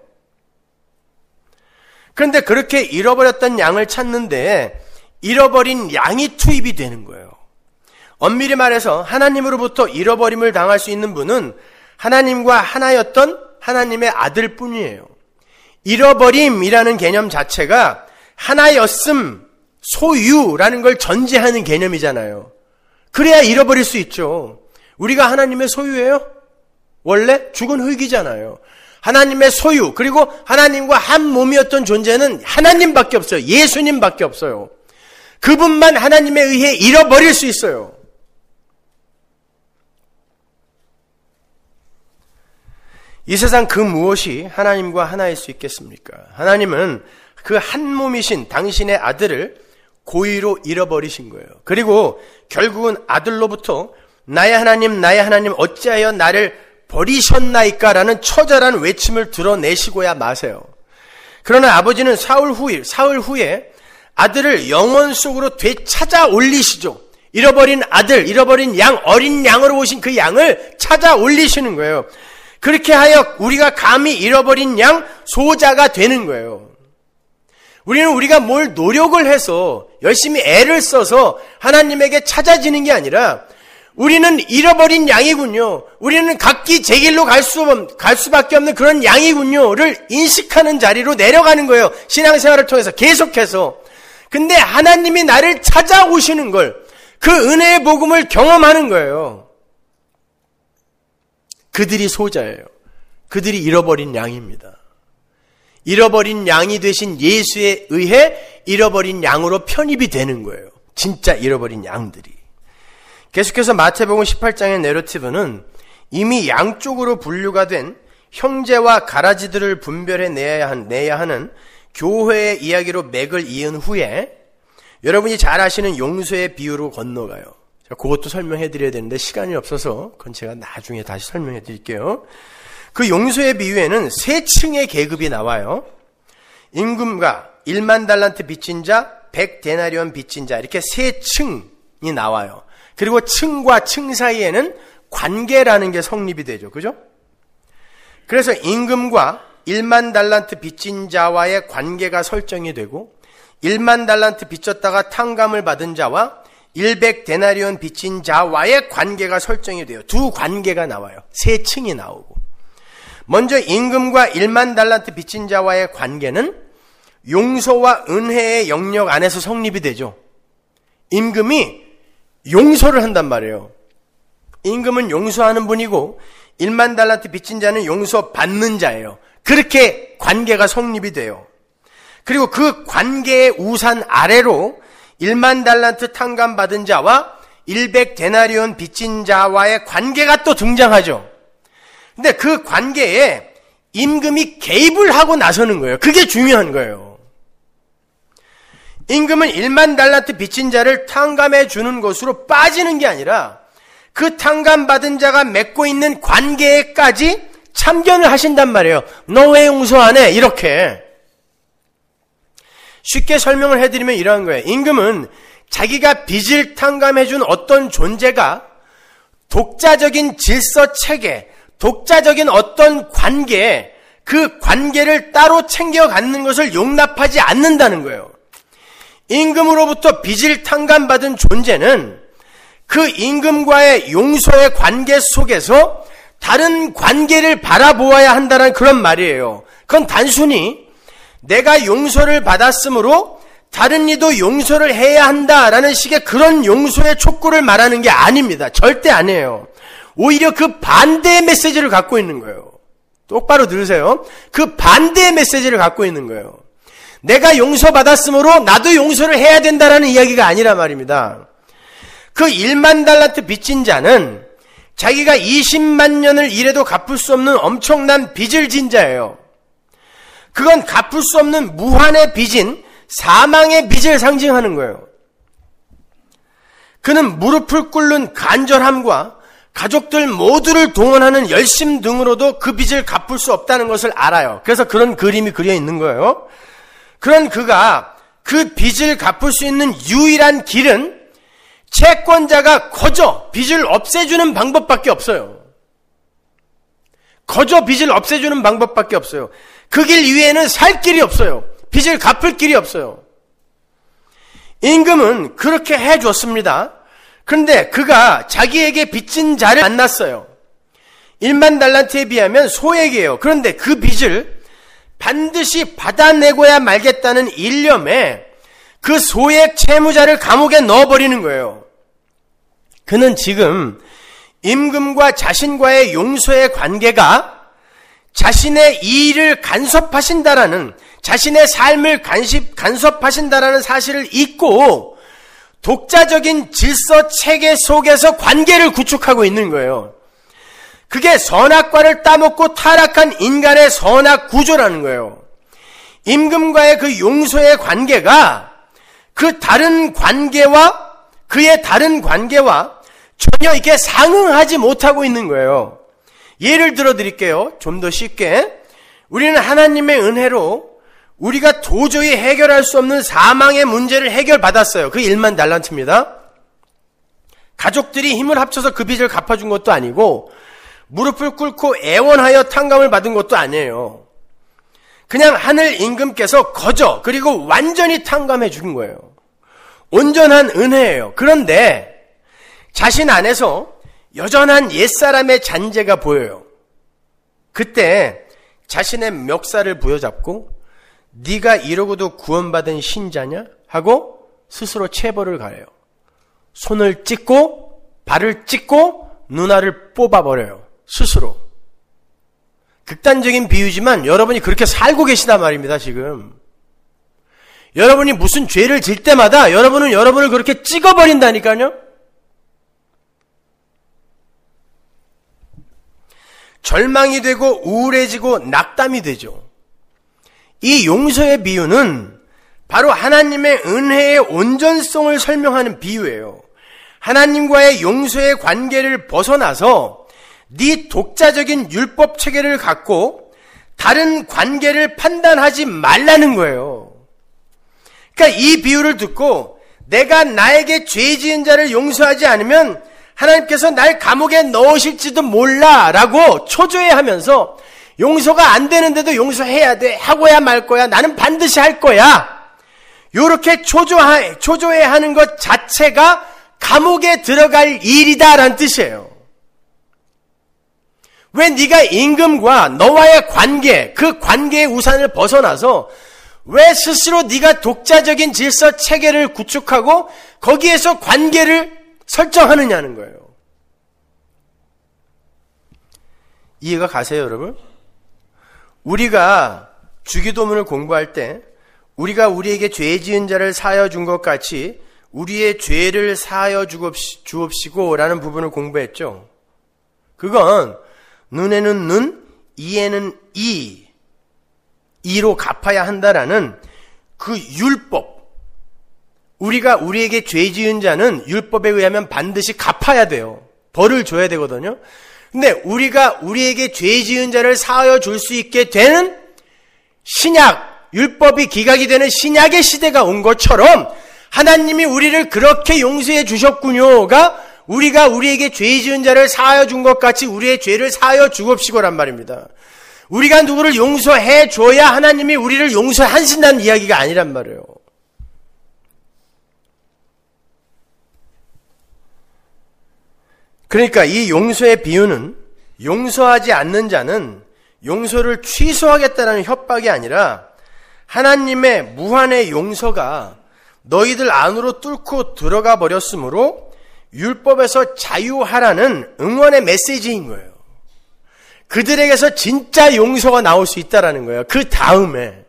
그런데 그렇게 잃어버렸던 양을 찾는데 잃어버린 양이 투입이 되는 거예요. 엄밀히 말해서 하나님으로부터 잃어버림을 당할 수 있는 분은 하나님과 하나였던 하나님의 아들 뿐이에요. 잃어버림이라는 개념 자체가 하나였음, 소유라는 걸 전제하는 개념이잖아요. 그래야 잃어버릴 수 있죠. 우리가 하나님의 소유예요? 원래 죽은 흙이잖아요. 하나님의 소유, 그리고 하나님과 한 몸이었던 존재는 하나님밖에 없어요. 예수님밖에 없어요. 그분만 하나님에 의해 잃어버릴 수 있어요. 이 세상 그 무엇이 하나님과 하나일 수 있겠습니까? 하나님은 그 한 몸이신 당신의 아들을 고의로 잃어버리신 거예요. 그리고 결국은 아들로부터 나의 하나님, 나의 하나님, 어찌하여 나를 버리셨나이까라는 처절한 외침을 드러내시고야 마세요. 그러나 아버지는 사흘 후에, 사흘 후에 아들을 영원 속으로 되찾아 올리시죠. 잃어버린 아들, 잃어버린 양, 어린 양으로 오신 그 양을 찾아 올리시는 거예요. 그렇게 하여 우리가 감히 잃어버린 양 소자가 되는 거예요. 우리는 우리가 뭘 노력을 해서 열심히 애를 써서 하나님에게 찾아지는 게 아니라 우리는 잃어버린 양이군요. 우리는 각기 제 길로 갈, 수, 갈 수밖에 없는 그런 양이군요를 인식하는 자리로 내려가는 거예요. 신앙생활을 통해서 계속해서. 근데 하나님이 나를 찾아오시는 걸, 그 은혜의 복음을 경험하는 거예요. 그들이 소자예요. 그들이 잃어버린 양입니다. 잃어버린 양이 되신 예수에 의해 잃어버린 양으로 편입이 되는 거예요. 진짜 잃어버린 양들이. 계속해서 마태복음 18장의 내러티브는 이미 양쪽으로 분류가 된 형제와 가라지들을 분별해 내야, 한, 내야 하는 교회의 이야기로 맥을 이은 후에 여러분이 잘 아시는 용서의 비유로 건너가요. 제 그것도 설명해 드려야 되는데 시간이 없어서 그건 제가 나중에 다시 설명해 드릴게요. 그 용서의 비유에는 세 층의 계급이 나와요. 임금과 1만 달란트 빚진 자, 1 0 0대나리온 빚진 자 이렇게 세 층이 나와요. 그리고 층과 층 사이에는 관계라는 게 성립이 되죠. 그죠? 그래서 임금과 1만 달란트 빚진 자와의 관계가 설정이 되고 1만 달란트 빚졌다가 탕감을 받은 자와 100 데나리온 빚진 자와의 관계가 설정이 돼요. 두 관계가 나와요. 세 층이 나오고. 먼저 임금과 1만 달란트 빚진 자와의 관계는 용서와 은혜의 영역 안에서 성립이 되죠. 임금이 용서를 한단 말이에요. 임금은 용서하는 분이고 1만 달란트 빚진 자는 용서 받는 자예요. 그렇게 관계가 성립이 돼요. 그리고 그 관계의 우산 아래로 1만 달란트 탕감 받은 자와 100 데나리온 빚진 자와의 관계가 또 등장하죠. 근데 그 관계에 임금이 개입을 하고 나서는 거예요. 그게 중요한 거예요. 임금은 1만 달란트 빚진 자를 탕감해 주는 것으로 빠지는 게 아니라 그 탕감 받은 자가 맺고 있는 관계에까지 참견을 하신단 말이에요. 너 왜 용서 안 해? 이렇게. 쉽게 설명을 해드리면 이러한 거예요. 임금은 자기가 빚을 탕감해준 어떤 존재가 독자적인 질서 체계, 독자적인 어떤 관계, 그 관계를 따로 챙겨갖는 것을 용납하지 않는다는 거예요. 임금으로부터 빚을 탕감받은 존재는 그 임금과의 용서의 관계 속에서 다른 관계를 바라보아야 한다는 그런 말이에요. 그건 단순히 내가 용서를 받았으므로 다른 이도 용서를 해야 한다라는 식의 그런 용서의 촉구를 말하는 게 아닙니다. 절대 아니에요. 오히려 그 반대의 메시지를 갖고 있는 거예요. 똑바로 들으세요. 그 반대의 메시지를 갖고 있는 거예요. 내가 용서받았으므로 나도 용서를 해야 된다라는 이야기가 아니라 말입니다. 그 1만 달란트 빚진 자는 자기가 20만 년을 일해도 갚을 수 없는 엄청난 빚을 진 자예요. 그건 갚을 수 없는 무한의 빚인 사망의 빚을 상징하는 거예요. 그는 무릎을 꿇는 간절함과 가족들 모두를 동원하는 열심 등으로도 그 빚을 갚을 수 없다는 것을 알아요. 그래서 그런 그림이 그려 있는 거예요. 그런 그가 그 빚을 갚을 수 있는 유일한 길은 채권자가 거저 빚을 없애주는 방법밖에 없어요. 거저 빚을 없애주는 방법밖에 없어요. 그길 위에는 살 길이 없어요. 빚을 갚을 길이 없어요. 임금은 그렇게 해줬습니다. 그런데 그가 자기에게 빚진 자를 만났어요. 1만 달란트에 비하면 소액이에요. 그런데 그 빚을 반드시 받아내고야 말겠다는 일념에 그 소액 채무자를 감옥에 넣어버리는 거예요. 그는 지금 임금과 자신과의 용서의 관계가 자신의 일을 간섭하신다라는 자신의 삶을 간섭, 간섭하신다라는 사실을 잊고 독자적인 질서 체계 속에서 관계를 구축하고 있는 거예요. 그게 선악과를 따먹고 타락한 인간의 선악 구조라는 거예요. 임금과의 그 용서의 관계가 그 다른 관계와 그의 다른 관계와 전혀 이렇게 상응하지 못하고 있는 거예요. 예를 들어 드릴게요. 좀 더 쉽게. 우리는 하나님의 은혜로 우리가 도저히 해결할 수 없는 사망의 문제를 해결받았어요. 그 1만 달란트입니다. 가족들이 힘을 합쳐서 그 빚을 갚아준 것도 아니고, 무릎을 꿇고 애원하여 탕감을 받은 것도 아니에요. 그냥 하늘 임금께서 거저, 그리고 완전히 탕감해 준 거예요. 온전한 은혜예요. 그런데, 자신 안에서 여전한 옛사람의 잔재가 보여요. 그때 자신의 멱살을 부여잡고 네가 이러고도 구원받은 신자냐 하고 스스로 체벌을 가해요. 손을 찢고 발을 찢고 누나를 뽑아버려요. 스스로. 극단적인 비유지만 여러분이 그렇게 살고 계시단 말입니다, 지금. 여러분이 무슨 죄를 질 때마다 여러분은 여러분을 그렇게 찍어버린다니까요? 절망이 되고 우울해지고 낙담이 되죠. 이 용서의 비유는 바로 하나님의 은혜의 온전성을 설명하는 비유예요. 하나님과의 용서의 관계를 벗어나서 네 독자적인 율법 체계를 갖고 다른 관계를 판단하지 말라는 거예요. 그러니까 이 비유를 듣고 내가 나에게 죄 지은 자를 용서하지 않으면 하나님께서 날 감옥에 넣으실지도 몰라 라고 초조해하면서 용서가 안 되는데도 용서해야 돼. 하고야 말 거야. 나는 반드시 할 거야. 요렇게 초조해, 초조해 하는 것 자체가 감옥에 들어갈 일이다라는 뜻이에요. 왜 네가 임금과 너와의 관계, 그 관계의 우산을 벗어나서 왜 스스로 네가 독자적인 질서 체계를 구축하고 거기에서 관계를 설정하느냐는 거예요. 이해가 가세요, 여러분? 우리가 주기도문을 공부할 때 우리가 우리에게 죄 지은 자를 사여 준 것 같이 우리의 죄를 사여 주옵시고 라는 부분을 공부했죠. 그건 눈에는 눈, 이에는 이, 이로 갚아야 한다라는 그 율법, 우리가 우리에게 죄 지은 자는 율법에 의하면 반드시 갚아야 돼요. 벌을 줘야 되거든요. 근데 우리가 우리에게 죄 지은 자를 사하여 줄 수 있게 되는 신약, 율법이 기각이 되는 신약의 시대가 온 것처럼 하나님이 우리를 그렇게 용서해 주셨군요가 우리가 우리에게 죄 지은 자를 사하여 준 것 같이 우리의 죄를 사하여 주옵시고란 말입니다. 우리가 누구를 용서해 줘야 하나님이 우리를 용서하신다는 이야기가 아니란 말이에요. 그러니까 이 용서의 비유는 용서하지 않는 자는 용서를 취소하겠다라는 협박이 아니라 하나님의 무한의 용서가 너희들 안으로 뚫고 들어가 버렸으므로 율법에서 자유하라는 응원의 메시지인 거예요. 그들에게서 진짜 용서가 나올 수 있다라는 거예요. 그 다음에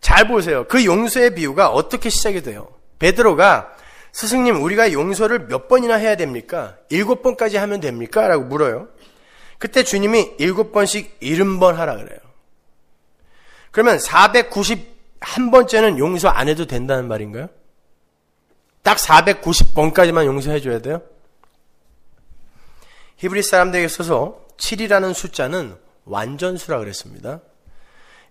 잘 보세요. 그 용서의 비유가 어떻게 시작이 돼요? 베드로가 스승님, 우리가 용서를 몇 번이나 해야 됩니까? 일곱 번까지 하면 됩니까? 라고 물어요. 그때 주님이 일곱 번씩 일흔 번 하라 그래요. 그러면 491번째는 용서 안 해도 된다는 말인가요? 딱 490번까지만 용서해줘야 돼요? 히브리 사람들에게 있어서 7이라는 숫자는 완전수라 그랬습니다.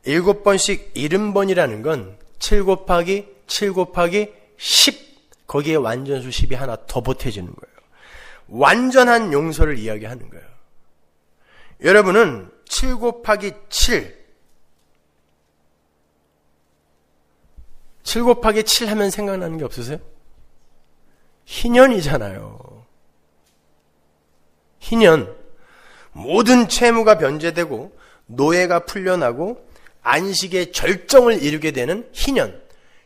7번씩 70번이라는 건 7 곱하기 7 곱하기 10 거기에 완전수 10이 하나 더 보태지는 거예요. 완전한 용서를 이야기하는 거예요. 여러분은 7 곱하기 7, 7 곱하기 7 하면 생각나는 게 없으세요? 희년이잖아요. 희년. 모든 채무가 변제되고, 노예가 풀려나고, 안식의 절정을 이루게 되는 희년.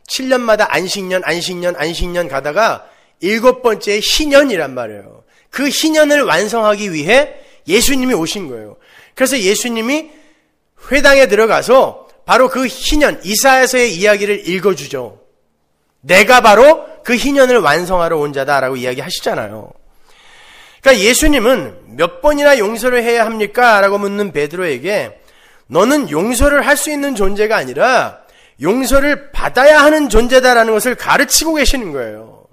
7년마다 안식년, 안식년, 안식년 가다가 일곱 번째 희년이란 말이에요. 그 희년을 완성하기 위해 예수님이 오신 거예요. 그래서 예수님이 회당에 들어가서 바로 그 희년, 이사에서의 이야기를 읽어주죠. 내가 바로 그 희년을 완성하러 온 자다라고 이야기하시잖아요. 그러니까 예수님은 몇 번이나 용서를 해야 합니까? 라고 묻는 베드로에게 너는 용서를 할 수 있는 존재가 아니라 용서를 받아야 하는 존재다라는 것을 가르치고 계시는 거예요.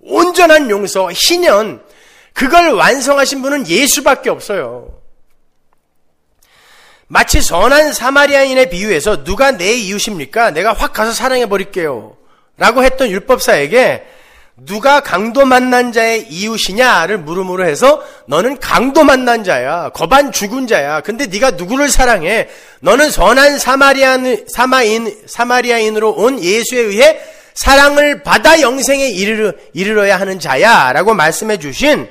온전한 용서, 희년, 그걸 완성하신 분은 예수밖에 없어요. 마치 선한 사마리아인의 비유에서 누가 내 이웃입니까? 내가 확 가서 사랑해 버릴게요. 라고 했던 율법사에게 누가 강도 만난 자의 이웃이냐를 물음으로 해서 너는 강도 만난 자야. 거반 죽은 자야. 근데 네가 누구를 사랑해? 너는 선한 사마리안 사마인 사마리아인으로 온 예수에 의해 사랑을 받아 영생에 이르러, 이르러야 하는 자야라고 말씀해 주신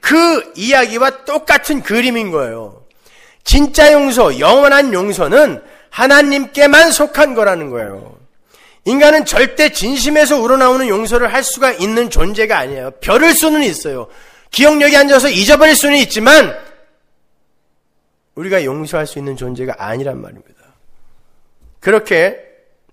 그 이야기와 똑같은 그림인 거예요. 진짜 용서, 영원한 용서는 하나님께만 속한 거라는 거예요. 인간은 절대 진심에서 우러나오는 용서를 할 수가 있는 존재가 아니에요. 별을 수는 있어요. 기억력이 앉아서 잊어버릴 수는 있지만 우리가 용서할 수 있는 존재가 아니란 말입니다. 그렇게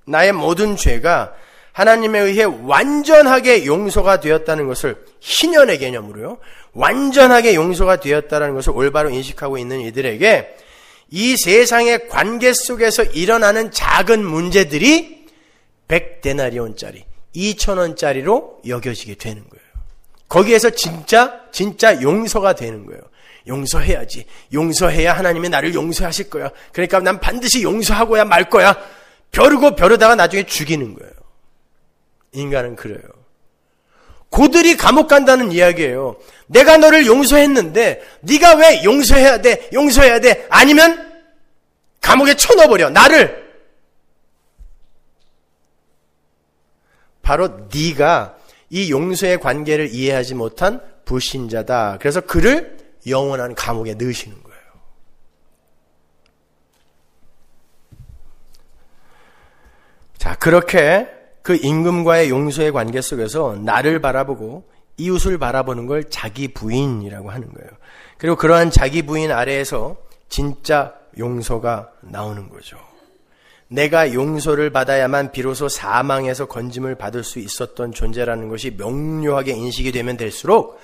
나의 모든 죄가 하나님에 의해 완전하게 용서가 되었다는 것을 신년의 개념으로요. 완전하게 용서가 되었다는 것을 올바로 인식하고 있는 이들에게 이 세상의 관계 속에서 일어나는 작은 문제들이 100데나리온짜리, 2천원짜리로 여겨지게 되는 거예요. 거기에서 진짜, 진짜 용서가 되는 거예요. 용서해야지. 용서해야 하나님이 나를 용서하실 거야. 그러니까 난 반드시 용서하고야 말 거야. 벼르고 벼르다가 나중에 죽이는 거예요. 인간은 그래요. 고들이 감옥 간다는 이야기예요. 내가 너를 용서했는데 네가 왜 용서해야 돼? 용서해야 돼? 아니면 감옥에 쳐넣어버려. 나를 바로 네가 이 용서의 관계를 이해하지 못한 불신자다. 그래서 그를 영원한 감옥에 넣으시는 거예요. 자, 그렇게 그 임금과의 용서의 관계 속에서 나를 바라보고 이웃을 바라보는 걸 자기 부인이라고 하는 거예요. 그리고 그러한 자기 부인 아래에서 진짜 용서가 나오는 거죠. 내가 용서를 받아야만 비로소 사망에서 건짐을 받을 수 있었던 존재라는 것이 명료하게 인식이 되면 될수록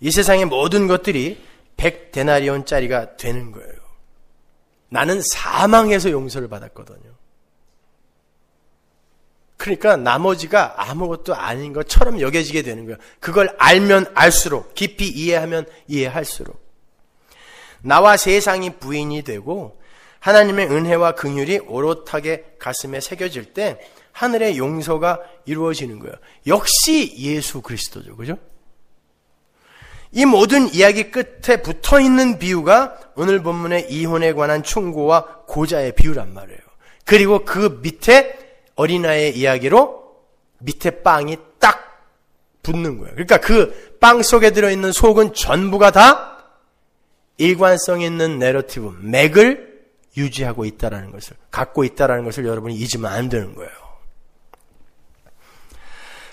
이 세상의 모든 것들이 100데나리온짜리가 되는 거예요. 나는 사망에서 용서를 받았거든요. 그러니까 나머지가 아무것도 아닌 것처럼 여겨지게 되는 거예요. 그걸 알면 알수록, 깊이 이해하면 이해할수록. 나와 세상이 부인이 되고, 하나님의 은혜와 긍휼이 오롯하게 가슴에 새겨질 때 하늘의 용서가 이루어지는 거예요. 역시 예수 그리스도죠. 그죠? 이 모든 이야기 끝에 붙어 있는 비유가 오늘 본문의 이혼에 관한 충고와 고자의 비유란 말이에요. 그리고 그 밑에 어린아이의 이야기로 밑에 빵이 딱 붙는 거예요. 그러니까 그 빵 속에 들어있는 속은 전부가 다 일관성 있는 내러티브, 맥을 유지하고 있다라는 것을 갖고 있다라는 것을 여러분이 잊으면 안 되는 거예요.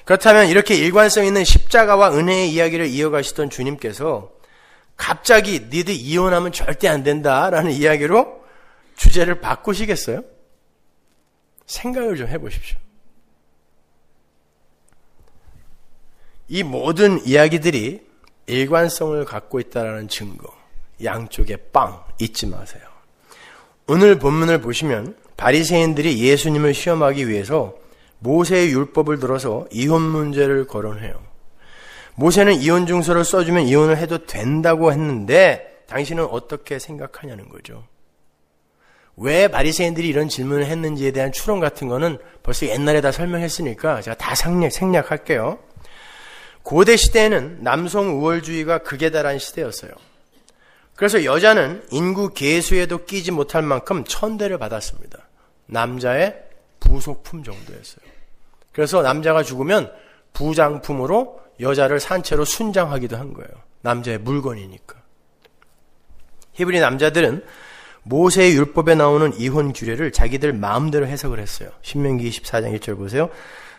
그렇다면 이렇게 일관성 있는 십자가와 은혜의 이야기를 이어가시던 주님께서 갑자기 니들 이혼하면 절대 안 된다라는 이야기로 주제를 바꾸시겠어요? 생각을 좀 해보십시오. 이 모든 이야기들이 일관성을 갖고 있다는 증거, 양쪽의 빵 잊지 마세요. 오늘 본문을 보시면 바리새인들이 예수님을 시험하기 위해서 모세의 율법을 들어서 이혼 문제를 거론해요. 모세는 이혼 중서를 써주면 이혼을 해도 된다고 했는데 당신은 어떻게 생각하냐는 거죠. 왜 바리새인들이 이런 질문을 했는지에 대한 추론 같은 거는 벌써 옛날에 다 설명했으니까 제가 다 생략, 생략할게요. 고대 시대에는 남성 우월주의가 극에 달한 시대였어요. 그래서 여자는 인구 계수에도 끼지 못할 만큼 천대를 받았습니다. 남자의 부속품 정도였어요. 그래서 남자가 죽으면 부장품으로 여자를 산채로 순장하기도 한 거예요. 남자의 물건이니까. 히브리 남자들은 모세의 율법에 나오는 이혼 규례를 자기들 마음대로 해석을 했어요. 신명기 24장 1절 보세요.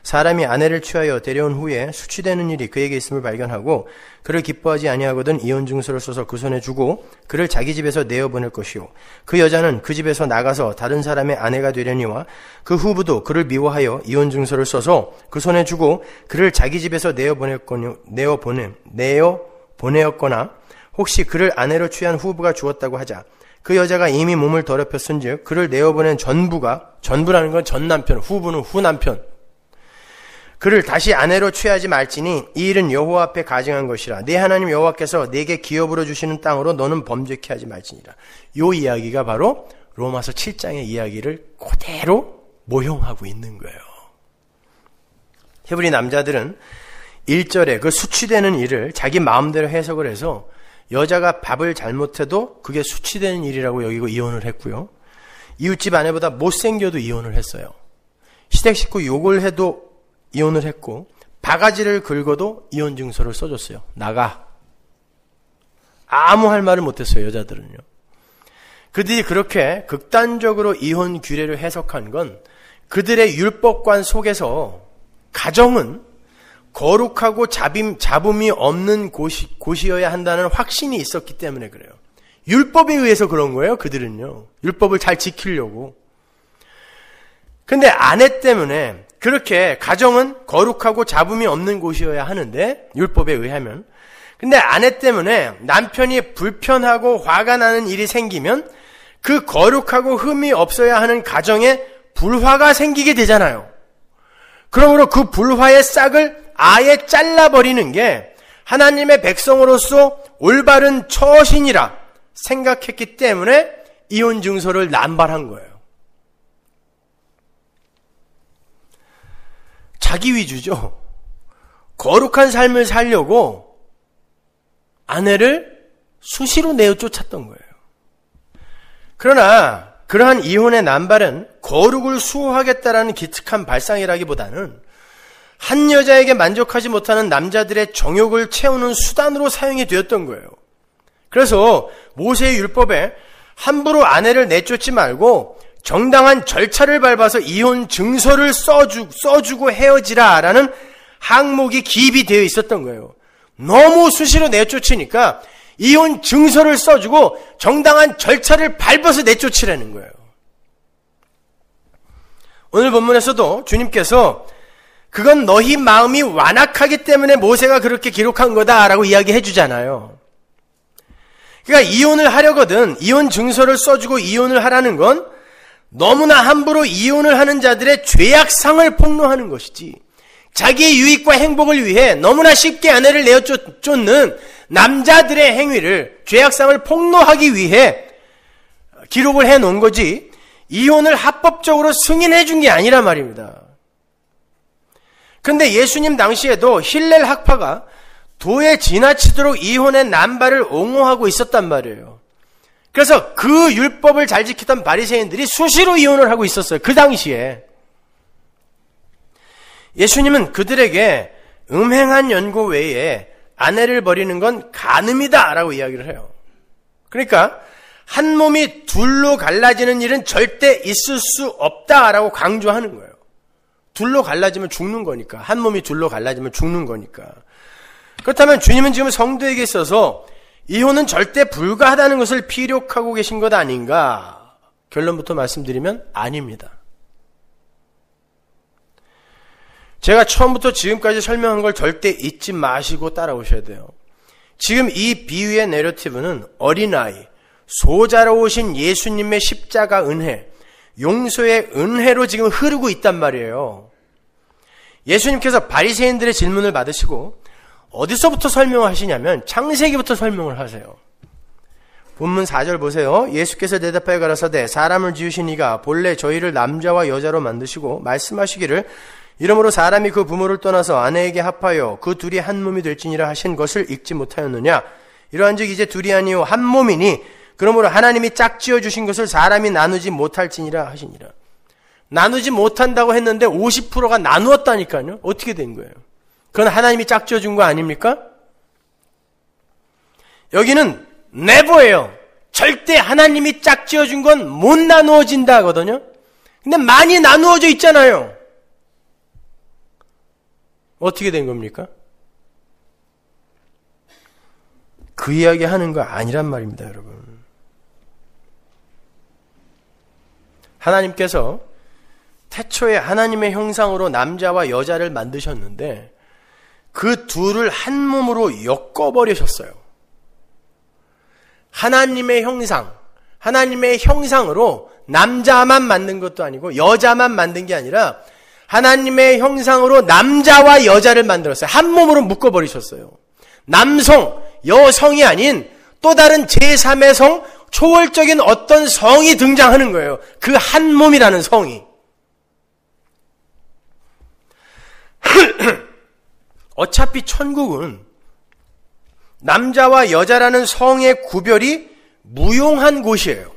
사람이 아내를 취하여 데려온 후에 수치되는 일이 그에게 있음을 발견하고 그를 기뻐하지 아니하거든 이혼 증서를 써서 그 손에 주고 그를 자기 집에서 내어 보낼 것이요 그 여자는 그 집에서 나가서 다른 사람의 아내가 되려니와 그 후부도 그를 미워하여 이혼 증서를 써서 그 손에 주고 그를 자기 집에서 내어 보냈거니 내어 보내 내어 보내었거나 혹시 그를 아내로 취한 후부가 주었다고 하자 그 여자가 이미 몸을 더럽혔은즉 그를 내어보낸 전부가 전부라는 건 전 남편, 후부는 후 남편 그를 다시 아내로 취하지 말지니 이 일은 여호와 앞에 가증한 것이라 내 하나님 여호와께서 내게 기업으로 주시는 땅으로 너는 범죄케 하지 말지니라. 요 이야기가 바로 로마서 7장의 이야기를 그대로 모형하고 있는 거예요. 히브리 남자들은 1절에 그 수치되는 일을 자기 마음대로 해석을 해서 여자가 밥을 잘못해도 그게 수치되는 일이라고 여기고 이혼을 했고요. 이웃집 아내보다 못생겨도 이혼을 했어요. 시댁 식구 욕을 해도 이혼을 했고 바가지를 긁어도 이혼 증서를 써줬어요. 나가. 아무 할 말을 못했어요. 여자들은요. 그들이 그렇게 극단적으로 이혼 규례를 해석한 건 그들의 율법관 속에서 가정은 거룩하고 자빔, 잡음이 없는 곳이, 곳이어야 한다는 확신이 있었기 때문에 그래요. 율법에 의해서 그런 거예요, 그들은요. 율법을 잘 지키려고. 근데 아내 때문에 그렇게 가정은 거룩하고 잡음이 없는 곳이어야 하는데 율법에 의하면 근데 아내 때문에 남편이 불편하고 화가 나는 일이 생기면 그 거룩하고 흠이 없어야 하는 가정에 불화가 생기게 되잖아요. 그러므로 그 불화의 싹을 아예 잘라버리는 게 하나님의 백성으로서 올바른 처신이라 생각했기 때문에 이혼 증서를 남발한 거예요. 자기 위주죠. 거룩한 삶을 살려고 아내를 수시로 내어 쫓았던 거예요. 그러나 그러한 이혼의 남발은 거룩을 수호하겠다라는 기특한 발상이라기보다는 한 여자에게 만족하지 못하는 남자들의 정욕을 채우는 수단으로 사용이 되었던 거예요. 그래서 모세의 율법에 함부로 아내를 내쫓지 말고 정당한 절차를 밟아서 이혼 증서를 써주, 써주고 헤어지라라는 항목이 기입이 되어 있었던 거예요. 너무 수시로 내쫓으니까 이혼 증서를 써주고 정당한 절차를 밟아서 내쫓으라는 거예요. 오늘 본문에서도 주님께서 그건 너희 마음이 완악하기 때문에 모세가 그렇게 기록한 거다라고 이야기해 주잖아요. 그러니까 이혼을 하려거든 이혼 증서를 써주고 이혼을 하라는 건 너무나 함부로 이혼을 하는 자들의 죄악상을 폭로하는 것이지 자기의 유익과 행복을 위해 너무나 쉽게 아내를 내어 쫓는 남자들의 행위를 죄악상을 폭로하기 위해 기록을 해 놓은 거지 이혼을 합법적으로 승인해 준 게 아니라 말입니다. 그런데 예수님 당시에도 힐렐 학파가 도에 지나치도록 이혼의 남발을 옹호하고 있었단 말이에요. 그래서 그 율법을 잘 지키던 바리새인들이 수시로 이혼을 하고 있었어요. 그 당시에. 예수님은 그들에게 음행한 연고 외에 아내를 버리는 건 간음이다 라고 이야기를 해요. 그러니까 한 몸이 둘로 갈라지는 일은 절대 있을 수 없다 라고 강조하는 거예요. 둘로 갈라지면 죽는 거니까. 한 몸이 둘로 갈라지면 죽는 거니까. 그렇다면 주님은 지금 성도에게 있어서 이혼은 절대 불가하다는 것을 피력하고 계신 것 아닌가? 결론부터 말씀드리면 아닙니다. 제가 처음부터 지금까지 설명한 걸 절대 잊지 마시고 따라오셔야 돼요. 지금 이 비유의 내러티브는 어린아이, 소자로 오신 예수님의 십자가 은혜, 용서의 은혜로 지금 흐르고 있단 말이에요. 예수님께서 바리새인들의 질문을 받으시고 어디서부터 설명하시냐면 창세기부터 설명을 하세요. 본문 4절 보세요. 예수께서 대답하여 가라사대 사람을 지으신 이가 본래 저희를 남자와 여자로 만드시고 말씀하시기를 이러므로 사람이 그 부모를 떠나서 아내에게 합하여 그 둘이 한 몸이 될지니라 하신 것을 읽지 못하였느냐 이러한즉 이제 둘이 아니요 한 몸이니 그러므로 하나님이 짝지어 주신 것을 사람이 나누지 못할지니라 하시니라 나누지 못한다고 했는데 50%가 나누었다니까요. 어떻게 된 거예요? 그건 하나님이 짝지어준 거 아닙니까? 여기는 never예요. 절대 하나님이 짝지어준 건 못 나누어진다 하거든요. 근데 많이 나누어져 있잖아요. 어떻게 된 겁니까? 그 이야기 하는 거 아니란 말입니다, 여러분. 하나님께서 태초에 하나님의 형상으로 남자와 여자를 만드셨는데 그 둘을 한 몸으로 엮어버리셨어요. 하나님의 형상, 하나님의 형상으로 남자만 만든 것도 아니고 여자만 만든 게 아니라 하나님의 형상으로 남자와 여자를 만들었어요. 한 몸으로 묶어버리셨어요. 남성, 여성이 아닌 또 다른 제3의 성, 초월적인 어떤 성이 등장하는 거예요. 그 한 몸이라는 성이. 어차피 천국은 남자와 여자라는 성의 구별이 무용한 곳이에요.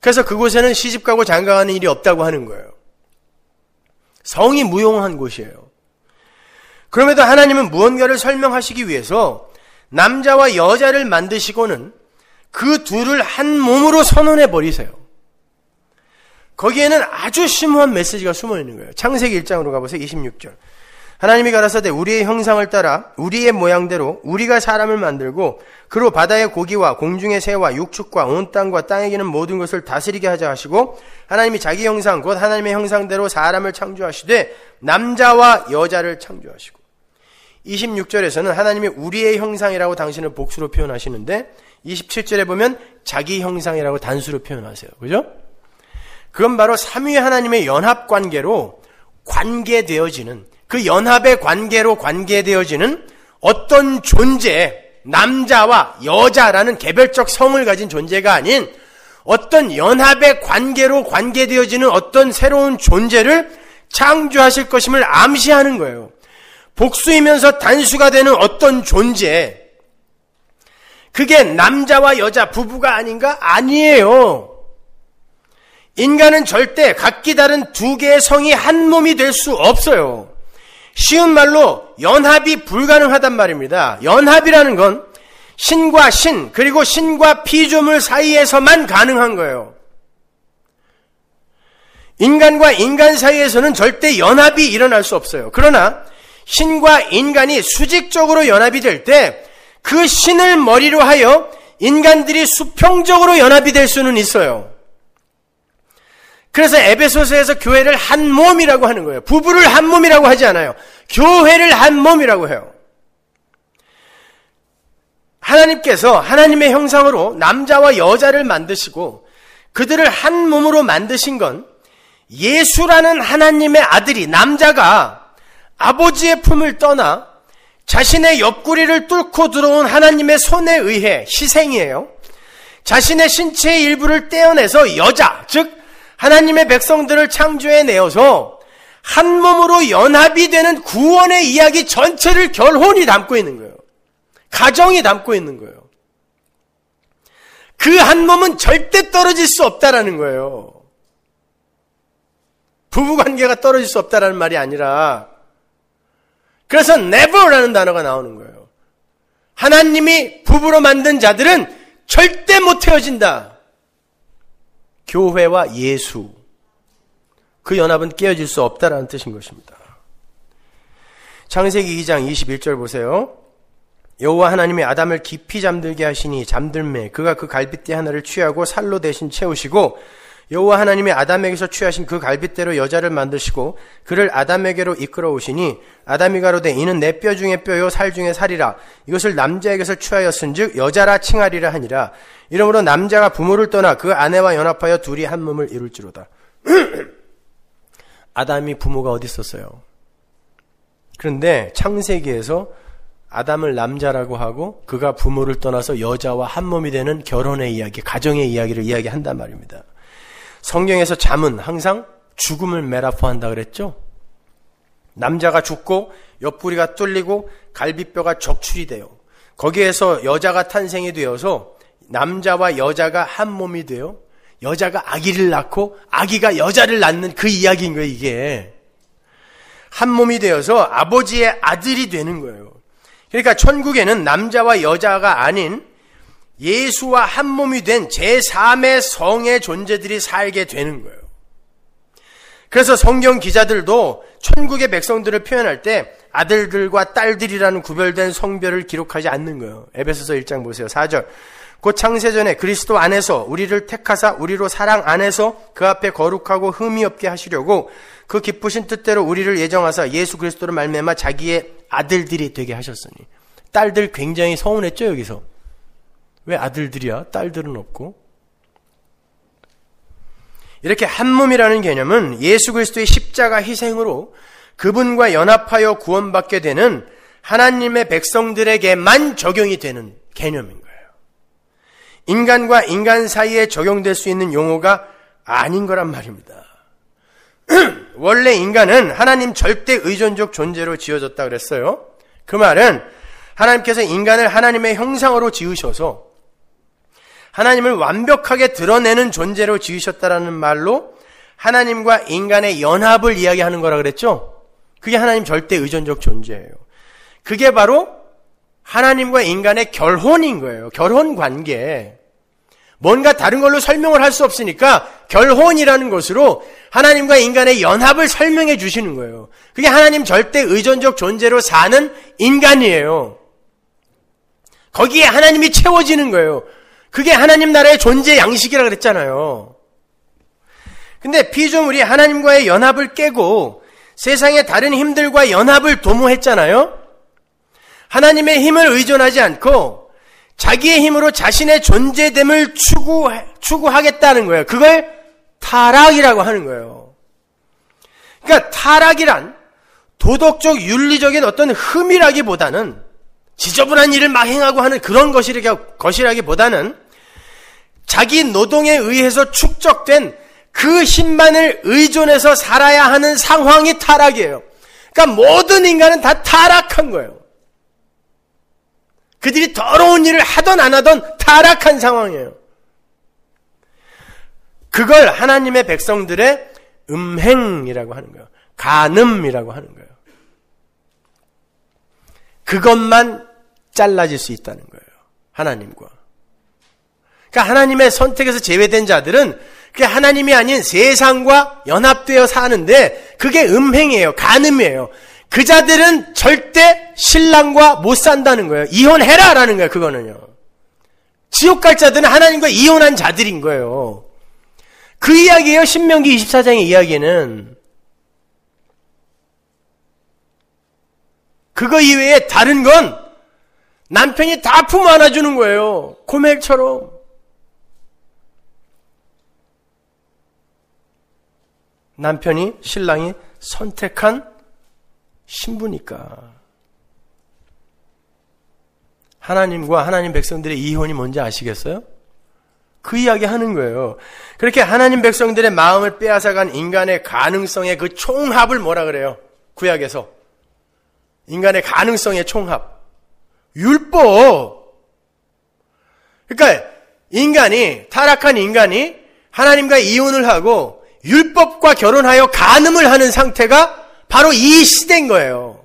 그래서 그곳에는 시집가고 장가가는 일이 없다고 하는 거예요. 성이 무용한 곳이에요. 그럼에도 하나님은 무언가를 설명하시기 위해서 남자와 여자를 만드시고는 그 둘을 한 몸으로 선언해 버리세요. 거기에는 아주 심오한 메시지가 숨어 있는 거예요. 창세기 1장으로 가보세요. 26절. 하나님이 가라사대 우리의 형상을 따라 우리의 모양대로 우리가 사람을 만들고 그로 바다의 고기와 공중의 새와 육축과 온 땅과 땅에 기는 모든 것을 다스리게 하자 하시고 하나님이 자기 형상 곧 하나님의 형상대로 사람을 창조하시되 남자와 여자를 창조하시고 26절에서는 하나님이 우리의 형상이라고 당신을 복수로 표현하시는데 27절에 보면 자기 형상이라고 단수로 표현하세요. 그죠? 그건 바로 삼위 하나님의 연합 관계로 관계되어지는 그 연합의 관계로 관계되어지는 어떤 존재, 남자와 여자라는 개별적 성을 가진 존재가 아닌 어떤 연합의 관계로 관계되어지는 어떤 새로운 존재를 창조하실 것임을 암시하는 거예요. 복수이면서 단수가 되는 어떤 존재. 그게 남자와 여자, 부부가 아닌가? 아니에요. 인간은 절대 각기 다른 두 개의 성이 한 몸이 될 수 없어요. 쉬운 말로 연합이 불가능하단 말입니다. 연합이라는 건 신과 신, 그리고 신과 피조물 사이에서만 가능한 거예요. 인간과 인간 사이에서는 절대 연합이 일어날 수 없어요. 그러나 신과 인간이 수직적으로 연합이 될 때 그 신을 머리로 하여 인간들이 수평적으로 연합이 될 수는 있어요. 그래서 에베소서에서 교회를 한 몸이라고 하는 거예요. 부부를 한 몸이라고 하지 않아요. 교회를 한 몸이라고 해요. 하나님께서 하나님의 형상으로 남자와 여자를 만드시고 그들을 한 몸으로 만드신 건 예수라는 하나님의 아들이 남자가 아버지의 품을 떠나 자신의 옆구리를 뚫고 들어온 하나님의 손에 의해 희생이에요. 자신의 신체의 일부를 떼어내서 여자, 즉 하나님의 백성들을 창조해 내어서 한 몸으로 연합이 되는 구원의 이야기 전체를 결혼이 담고 있는 거예요. 가정이 담고 있는 거예요. 그 한 몸은 절대 떨어질 수 없다라는 거예요. 부부 관계가 떨어질 수 없다라는 말이 아니라 그래서 never라는 단어가 나오는 거예요. 하나님이 부부로 만든 자들은 절대 못 헤어진다. 교회와 예수 그 연합은 깨어질 수 없다라는 뜻인 것입니다. 창세기 2장 21절 보세요. 여호와 하나님이 아담을 깊이 잠들게 하시니 잠들매 그가 그 갈빗대 하나를 취하고 살로 대신 채우시고 여호와 하나님이 아담에게서 취하신 그 갈빗대로 여자를 만드시고 그를 아담에게로 이끌어 오시니 아담이 가로되 이는 내 뼈 중에 뼈요 살 중에 살이라 이것을 남자에게서 취하였은즉 여자라 칭하리라 하니라 이러므로 남자가 부모를 떠나 그 아내와 연합하여 둘이 한 몸을 이룰지로다 아담이 부모가 어디 있었어요? 그런데 창세기에서 아담을 남자라고 하고 그가 부모를 떠나서 여자와 한 몸이 되는 결혼의 이야기, 가정의 이야기를 이야기한단 말입니다. 성경에서 잠은 항상 죽음을 메라포한다 그랬죠? 남자가 죽고 옆구리가 뚫리고 갈비뼈가 적출이 돼요. 거기에서 여자가 탄생이 되어서 남자와 여자가 한 몸이 돼요. 여자가 아기를 낳고 아기가 여자를 낳는 그 이야기인 거예요, 이게. 한 몸이 되어서 아버지의 아들이 되는 거예요. 그러니까 천국에는 남자와 여자가 아닌 예수와 한 몸이 된 제3의 성의 존재들이 살게 되는 거예요. 그래서 성경 기자들도 천국의 백성들을 표현할 때 아들들과 딸들이라는 구별된 성별을 기록하지 않는 거예요. 에베소서 1장 보세요. 4절. 곧 창세전에 그리스도 안에서 우리를 택하사 우리로 사랑 안에서 그 앞에 거룩하고 흠이 없게 하시려고 그 기쁘신 뜻대로 우리를 예정하사 예수 그리스도를 말매마 자기의 아들들이 되게 하셨으니 딸들 굉장히 서운했죠 여기서 왜 아들들이야? 딸들은 없고? 이렇게 한 몸이라는 개념은 예수 그리스도의 십자가 희생으로 그분과 연합하여 구원받게 되는 하나님의 백성들에게만 적용이 되는 개념인 거예요. 인간과 인간 사이에 적용될 수 있는 용어가 아닌 거란 말입니다. 원래 인간은 하나님 절대 의존적 존재로 지어졌다 그랬어요. 그 말은 하나님께서 인간을 하나님의 형상으로 지으셔서 하나님을 완벽하게 드러내는 존재로 지으셨다라는 말로 하나님과 인간의 연합을 이야기하는 거라 그랬죠? 그게 하나님 절대 의존적 존재예요. 그게 바로 하나님과 인간의 결혼인 거예요. 결혼 관계. 뭔가 다른 걸로 설명을 할 수 없으니까 결혼이라는 것으로 하나님과 인간의 연합을 설명해 주시는 거예요. 그게 하나님 절대 의존적 존재로 사는 인간이에요. 거기에 하나님이 채워지는 거예요. 그게 하나님 나라의 존재 양식이라 그랬잖아요. 근데 피조물이 하나님과의 연합을 깨고 세상의 다른 힘들과 연합을 도모했잖아요. 하나님의 힘을 의존하지 않고 자기의 힘으로 자신의 존재됨을 추구 추구하겠다는 거예요. 그걸 타락이라고 하는 거예요. 그러니까 타락이란 도덕적 윤리적인 어떤 흠이라기보다는 지저분한 일을 막 행하고 하는 그런 것이라기보다는 자기 노동에 의해서 축적된 그 힘만을 의존해서 살아야 하는 상황이 타락이에요. 그러니까 모든 인간은 다 타락한 거예요. 그들이 더러운 일을 하던 안 하던 타락한 상황이에요. 그걸 하나님의 백성들의 음행이라고 하는 거예요. 간음이라고 하는 거예요. 그것만 잘라질 수 있다는 거예요. 하나님과. 그러니까 하나님의 선택에서 제외된 자들은 그 하나님이 아닌 세상과 연합되어 사는데 그게 음행이에요. 간음이에요. 그 자들은 절대 신랑과 못 산다는 거예요. 이혼해라! 라는 거예요, 그거는요. 지옥 갈 자들은 하나님과 이혼한 자들인 거예요. 그 이야기예요, 신명기 24장의 이야기는. 그거 이외에 다른 건 남편이 다 품 안아주는 거예요. 코멜처럼 남편이 신랑이 선택한 신부니까. 하나님과 하나님 백성들의 이혼이 뭔지 아시겠어요? 그 이야기 하는 거예요. 그렇게 하나님 백성들의 마음을 빼앗아간 인간의 가능성의 그 총합을 뭐라 그래요? 구약에서. 인간의 가능성의 총합. 율법. 그러니까 인간이, 타락한 인간이 하나님과 이혼을 하고 율법과 결혼하여 간음을 하는 상태가 바로 이 시대인 거예요.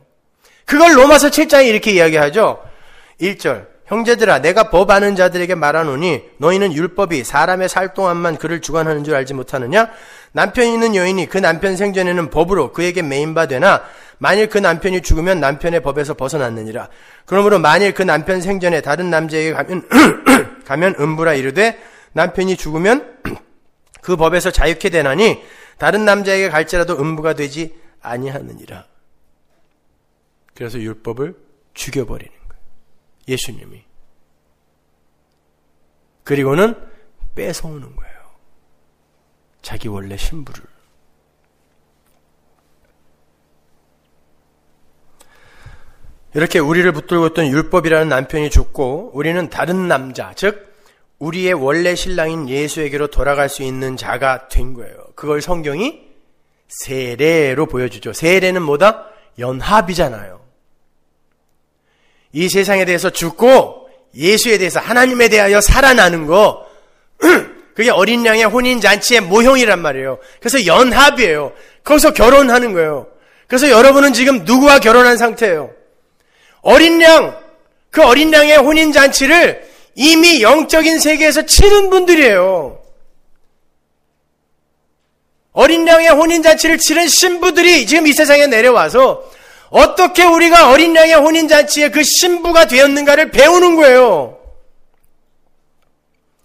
그걸 로마서 7장에 이렇게 이야기하죠. 1절. 형제들아 내가 법 아는 자들에게 말하노니 너희는 율법이 사람의 살 동안만 그를 주관하는 줄 알지 못하느냐 남편이 있는 여인이 그 남편 생전에는 법으로 그에게 매인바 되나 만일 그 남편이 죽으면 남편의 법에서 벗어났느니라 그러므로 만일 그 남편 생전에 다른 남자에게 가면 가면 음부라 이르되 남편이 죽으면 그 법에서 자유케 되나니 다른 남자에게 갈지라도 음부가 되지 아니하느니라. 그래서 율법을 죽여버리는 거예요. 예수님이. 그리고는 뺏어오는 거예요. 자기 원래 신부를. 이렇게 우리를 붙들고 있던 율법이라는 남편이 죽고 우리는 다른 남자, 즉, 우리의 원래 신랑인 예수에게로 돌아갈 수 있는 자가 된 거예요. 그걸 성경이 세례로 보여주죠. 세례는 뭐다? 연합이잖아요. 이 세상에 대해서 죽고 예수에 대해서 하나님에 대하여 살아나는 거 그게 어린 양의 혼인 잔치의 모형이란 말이에요. 그래서 연합이에요. 거기서 결혼하는 거예요. 그래서 여러분은 지금 누구와 결혼한 상태예요? 어린 양, 그 어린 양의 혼인 잔치를 이미 영적인 세계에서 치른 분들이에요. 어린 양의 혼인잔치를 치른 신부들이 지금 이 세상에 내려와서 어떻게 우리가 어린 양의 혼인잔치의 그 신부가 되었는가를 배우는 거예요.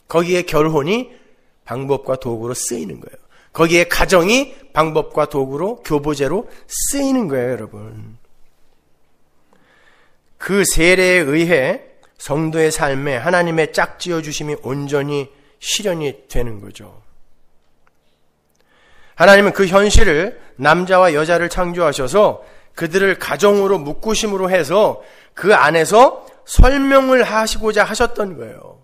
거기에 결혼이 방법과 도구로 쓰이는 거예요. 거기에 가정이 방법과 도구로 교보제로 쓰이는 거예요, 여러분. 그 세례에 의해 성도의 삶에 하나님의 짝지어 주심이 온전히 실현이 되는 거죠. 하나님은 그 현실을 남자와 여자를 창조하셔서 그들을 가정으로 묶으심으로 해서 그 안에서 설명을 하시고자 하셨던 거예요.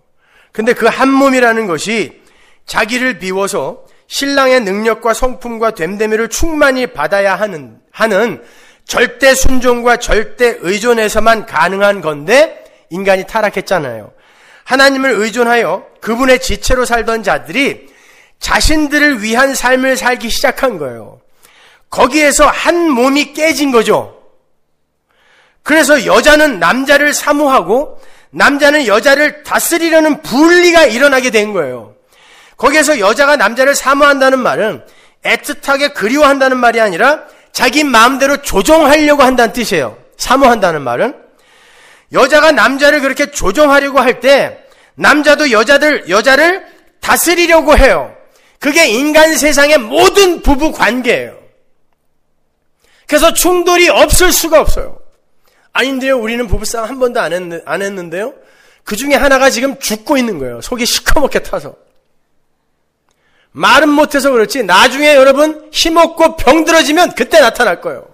근데 그 한 몸이라는 것이 자기를 비워서 신랑의 능력과 성품과 됨됨이를 충만히 받아야 하는, 하는 절대 순종과 절대 의존에서만 가능한 건데 인간이 타락했잖아요. 하나님을 의존하여 그분의 지체로 살던 자들이 자신들을 위한 삶을 살기 시작한 거예요. 거기에서 한 몸이 깨진 거죠. 그래서 여자는 남자를 사모하고 남자는 여자를 다스리려는 분리가 일어나게 된 거예요. 거기에서 여자가 남자를 사모한다는 말은 애틋하게 그리워한다는 말이 아니라 자기 마음대로 조종하려고 한다는 뜻이에요. 사모한다는 말은. 여자가 남자를 그렇게 조정하려고 할 때 남자도 여자들 여자를 다스리려고 해요. 그게 인간 세상의 모든 부부 관계예요. 그래서 충돌이 없을 수가 없어요. 아닌데요. 우리는 부부싸움 한 번도 안, 했, 안 했는데요. 그 중에 하나가 지금 죽고 있는 거예요. 속이 시커멓게 타서. 말은 못해서 그렇지 나중에 여러분 힘없고 병들어지면 그때 나타날 거예요.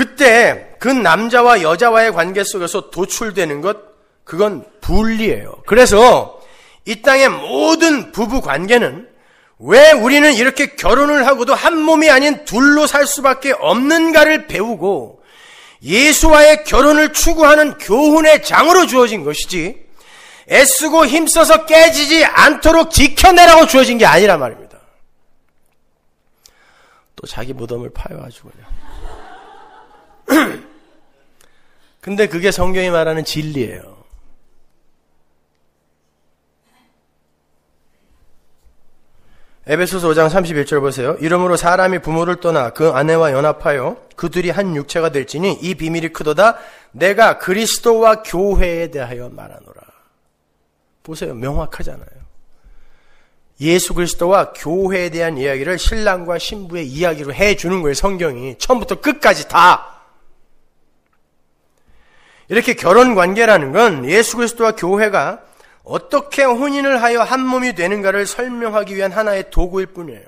그때 그 남자와 여자와의 관계 속에서 도출되는 것, 그건 분리예요. 그래서 이 땅의 모든 부부 관계는 왜 우리는 이렇게 결혼을 하고도 한 몸이 아닌 둘로 살 수밖에 없는가를 배우고 예수와의 결혼을 추구하는 교훈의 장으로 주어진 것이지 애쓰고 힘써서 깨지지 않도록 지켜내라고 주어진 게 아니란 말입니다. 또 자기 무덤을 파여가지고 그냥. 근데 그게 성경이 말하는 진리예요. 에베소서 5장 31절 보세요. 이러므로 사람이 부모를 떠나 그 아내와 연합하여 그들이 한 육체가 될지니 이 비밀이 크도다 내가 그리스도와 교회에 대하여 말하노라. 보세요. 명확하잖아요. 예수 그리스도와 교회에 대한 이야기를 신랑과 신부의 이야기로 해주는 거예요. 성경이. 처음부터 끝까지 다. 이렇게 결혼 관계라는 건 예수 그리스도와 교회가 어떻게 혼인을 하여 한 몸이 되는가를 설명하기 위한 하나의 도구일 뿐이에요.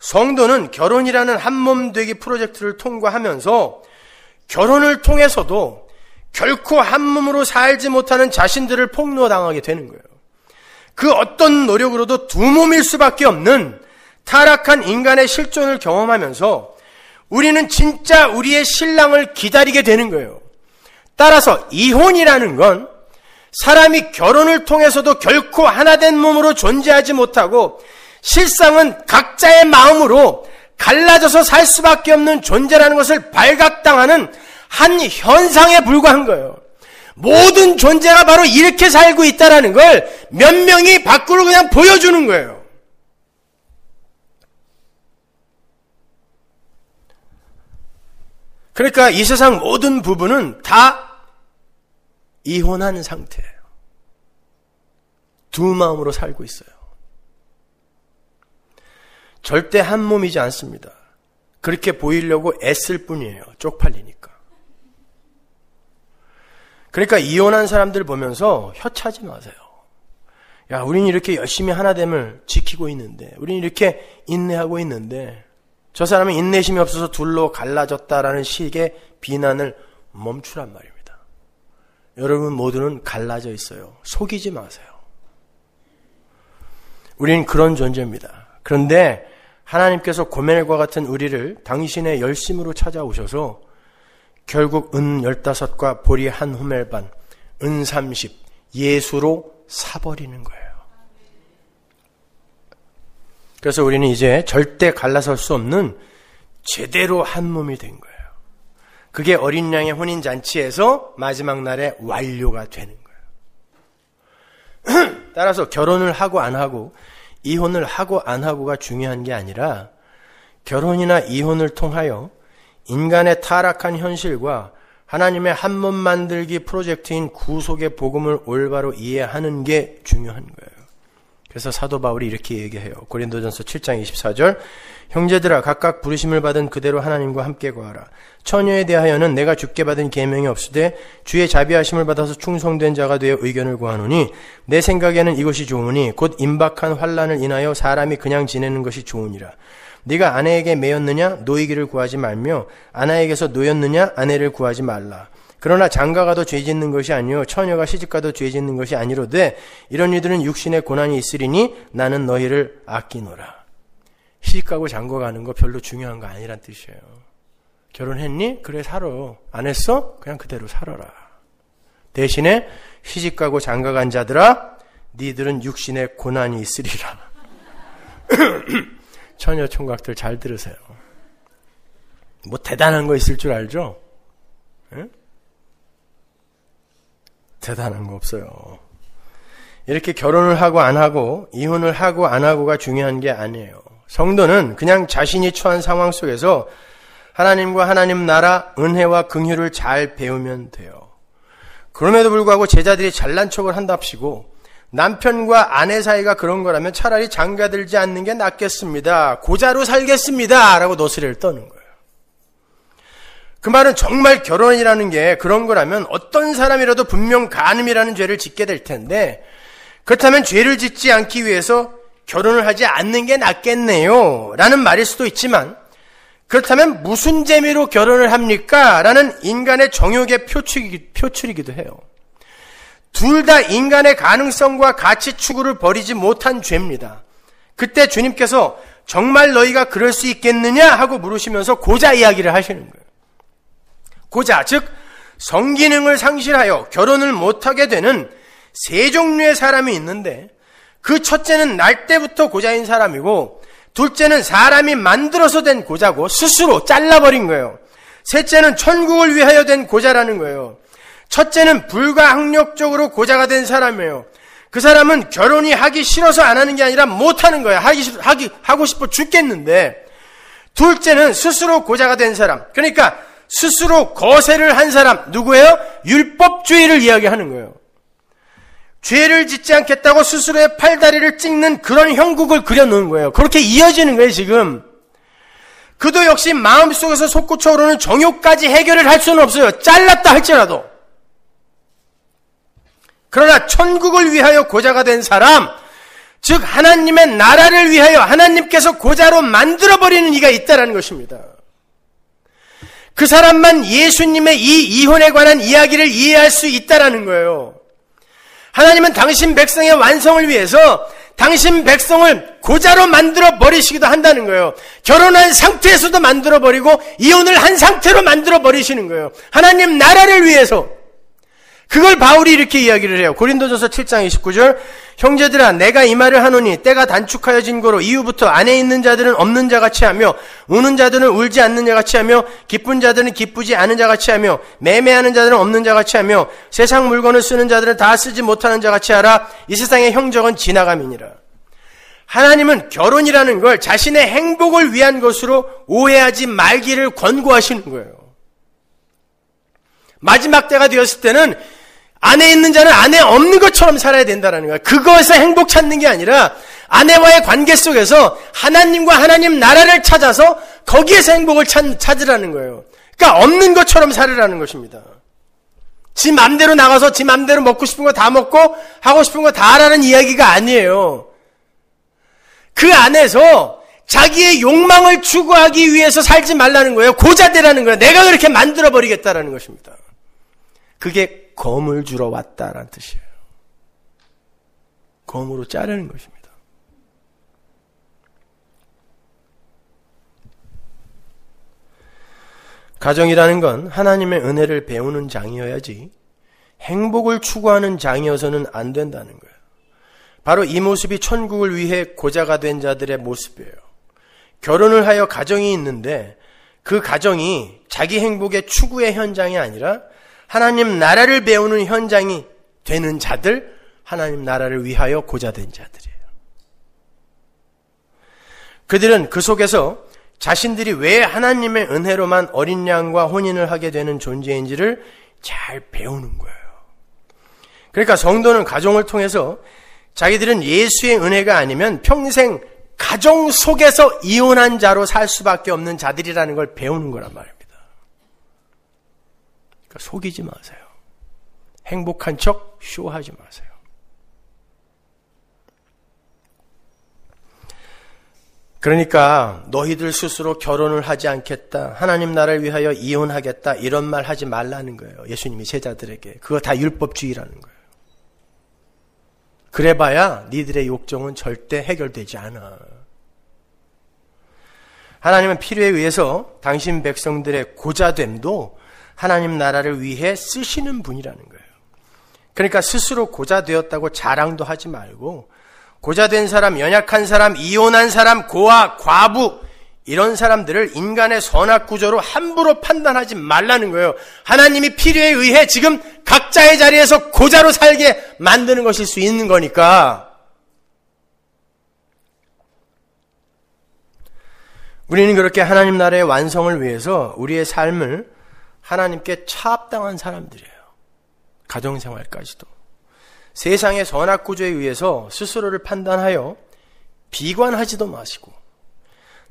성도는 결혼이라는 한 몸 되기 프로젝트를 통과하면서 결혼을 통해서도 결코 한 몸으로 살지 못하는 자신들을 폭로당하게 되는 거예요. 그 어떤 노력으로도 두 몸일 수밖에 없는 타락한 인간의 실존을 경험하면서 우리는 진짜 우리의 신랑을 기다리게 되는 거예요. 따라서 이혼이라는 건 사람이 결혼을 통해서도 결코 하나된 몸으로 존재하지 못하고 실상은 각자의 마음으로 갈라져서 살 수밖에 없는 존재라는 것을 발각당하는 한 현상에 불과한 거예요. 모든 존재가 바로 이렇게 살고 있다라는 걸 몇 명이 밖으로 그냥 보여주는 거예요. 그러니까 이 세상 모든 부분은 다 이혼한 상태예요. 두 마음으로 살고 있어요. 절대 한 몸이지 않습니다. 그렇게 보이려고 애쓸 뿐이에요. 쪽팔리니까. 그러니까 이혼한 사람들 보면서 혀차지 마세요. 야, 우린 이렇게 열심히 하나됨을 지키고 있는데, 우린 이렇게 인내하고 있는데, 저 사람은 인내심이 없어서 둘로 갈라졌다라는 식의 비난을 멈추란 말이에요. 여러분 모두는 갈라져 있어요. 속이지 마세요. 우리는 그런 존재입니다. 그런데 하나님께서 고멜과 같은 우리를 당신의 열심으로 찾아오셔서 결국 은 열다섯과 보리 한 호멜반, 은 삼십, 예수로 사버리는 거예요. 그래서 우리는 이제 절대 갈라설 수 없는 제대로 한 몸이 된 거예요. 그게 어린 양의 혼인 잔치에서 마지막 날에 완료가 되는 거예요. 따라서 결혼을 하고 안 하고 이혼을 하고 안 하고가 중요한 게 아니라 결혼이나 이혼을 통하여 인간의 타락한 현실과 하나님의 한몸 만들기 프로젝트인 구속의 복음을 올바로 이해하는 게 중요한 거예요. 그래서 사도 바울이 이렇게 얘기해요. 고린도전서 7장 24절. 형제들아 각각 부르심을 받은 그대로 하나님과 함께 거하라. 처녀에 대하여는 내가 죽게 받은 계명이 없으되 주의 자비하심을 받아서 충성된 자가 되어 의견을 구하노니 내 생각에는 이것이 좋으니 곧 임박한 환란을 인하여 사람이 그냥 지내는 것이 좋으니라. 네가 아내에게 매였느냐 노이기를 구하지 말며 아내에게서 노였느냐 아내를 구하지 말라. 그러나 장가가도 죄 짓는 것이 아니요 처녀가 시집가도 죄 짓는 것이 아니로되 이런 이들은 육신의 고난이 있으리니 나는 너희를 아끼노라. 시집가고 장가가는 거 별로 중요한 거 아니란 뜻이에요. 결혼했니? 그래 살아. 안 했어? 그냥 그대로 살아라. 대신에 시집가고 장가간 자들아 니들은 육신의 고난이 있으리라. 처녀 총각들 잘 들으세요. 뭐 대단한 거 있을 줄 알죠? 응? 대단한 거 없어요. 이렇게 결혼을 하고 안 하고 이혼을 하고 안 하고가 중요한 게 아니에요. 성도는 그냥 자신이 처한 상황 속에서 하나님과 하나님 나라 은혜와 긍휼을 잘 배우면 돼요. 그럼에도 불구하고 제자들이 잘난 척을 한답시고 남편과 아내 사이가 그런 거라면 차라리 장가 들지 않는 게 낫겠습니다. 고자로 살겠습니다. 라고 노스레를 떠는 거예요. 그 말은 정말 결혼이라는 게 그런 거라면 어떤 사람이라도 분명 간음이라는 죄를 짓게 될 텐데 그렇다면 죄를 짓지 않기 위해서 결혼을 하지 않는 게 낫겠네요. 라는 말일 수도 있지만 그렇다면 무슨 재미로 결혼을 합니까? 라는 인간의 정욕의 표출이, 표출이기도 해요. 둘 다 인간의 가능성과 가치 추구를 버리지 못한 죄입니다. 그때 주님께서 정말 너희가 그럴 수 있겠느냐? 하고 물으시면서 고자 이야기를 하시는 거예요. 고자, 즉, 성기능을 상실하여 결혼을 못하게 되는 세 종류의 사람이 있는데, 그 첫째는 날 때부터 고자인 사람이고, 둘째는 사람이 만들어서 된 고자고 스스로 잘라버린 거예요. 셋째는 천국을 위하여 된 고자라는 거예요. 첫째는 불가항력적으로 고자가 된 사람이에요. 그 사람은 결혼이 하기 싫어서 안 하는 게 아니라 못 하는 거야. 하기, 하기, 하고 싶어 죽겠는데. 둘째는 스스로 고자가 된 사람. 그러니까 스스로 거세를 한 사람. 누구예요? 율법주의를 이야기하는 거예요. 죄를 짓지 않겠다고 스스로의 팔다리를 찍는 그런 형국을 그려놓은 거예요. 그렇게 이어지는 거예요, 지금. 그도 역시 마음속에서 솟구쳐 오르는 정욕까지 해결을 할 수는 없어요. 잘랐다 할지라도. 그러나 천국을 위하여 고자가 된 사람, 즉 하나님의 나라를 위하여 하나님께서 고자로 만들어버리는 이가 있다라는 것입니다. 그 사람만 예수님의 이 이혼에 관한 이야기를 이해할 수 있다라는 거예요. 하나님은 당신 백성의 완성을 위해서 당신 백성을 고자로 만들어 버리시기도 한다는 거예요. 결혼한 상태에서도 만들어 버리고 이혼을 한 상태로 만들어 버리시는 거예요. 하나님 나라를 위해서 그걸 바울이 이렇게 이야기를 해요. 고린도전서 7장 29절. 형제들아 내가 이 말을 하노니 때가 단축하여 진거로 이후부터 안에 있는 자들은 없는 자 같이 하며 우는 자들은 울지 않는 자 같이 하며 기쁜 자들은 기쁘지 않은 자 같이 하며 매매하는 자들은 없는 자 같이 하며 세상 물건을 쓰는 자들은 다 쓰지 못하는 자 같이 하라. 이 세상의 형적은 지나감이니라. 하나님은 결혼이라는 걸 자신의 행복을 위한 것으로 오해하지 말기를 권고하시는 거예요. 마지막 때가 되었을 때는 안에 있는 자는 안에 없는 것처럼 살아야 된다라는 거야. 그것에서 행복 찾는 게 아니라 아내와의 관계 속에서 하나님과 하나님 나라를 찾아서 거기에서 행복을 찾, 찾으라는 거예요. 그러니까 없는 것처럼 살으라는 것입니다. 지 맘대로 나가서 지 맘대로 먹고 싶은 거 다 먹고 하고 싶은 거 다 하라는 이야기가 아니에요. 그 안에서 자기의 욕망을 추구하기 위해서 살지 말라는 거예요. 고자되라는 거예요. 내가 그렇게 만들어버리겠다라는 것입니다. 그게 검을 주러 왔다라는 뜻이에요. 검으로 자르는 것입니다. 가정이라는 건 하나님의 은혜를 배우는 장이어야지 행복을 추구하는 장이어서는 안 된다는 거예요. 바로 이 모습이 천국을 위해 고자가 된 자들의 모습이에요. 결혼을 하여 가정이 있는데 그 가정이 자기 행복의 추구의 현장이 아니라 하나님 나라를 배우는 현장이 되는 자들, 하나님 나라를 위하여 고자된 자들이에요. 그들은 그 속에서 자신들이 왜 하나님의 은혜로만 어린 양과 혼인을 하게 되는 존재인지를 잘 배우는 거예요. 그러니까 성도는 가정을 통해서 자기들은 예수의 은혜가 아니면 평생 가정 속에서 이혼한 자로 살 수밖에 없는 자들이라는 걸 배우는 거란 말이에요. 그러니까 속이지 마세요. 행복한 척 쇼하지 마세요. 그러니까 너희들 스스로 결혼을 하지 않겠다. 하나님 나라를 위하여 이혼하겠다. 이런 말 하지 말라는 거예요. 예수님이 제자들에게. 그거 다 율법주의라는 거예요. 그래봐야 니들의 욕정은 절대 해결되지 않아. 하나님은 필요에 의해서 당신 백성들의 고자됨도 하나님 나라를 위해 쓰시는 분이라는 거예요. 그러니까 스스로 고자 되었다고 자랑도 하지 말고 고자 된 사람, 연약한 사람, 이혼한 사람, 고아, 과부 이런 사람들을 인간의 선악 구조로 함부로 판단하지 말라는 거예요. 하나님이 필요에 의해 지금 각자의 자리에서 고자로 살게 만드는 것일 수 있는 거니까. 우리는 그렇게 하나님 나라의 완성을 위해서 우리의 삶을 하나님께 차압당한 사람들이에요. 가정생활까지도. 세상의 선악구조에 의해서 스스로를 판단하여 비관하지도 마시고,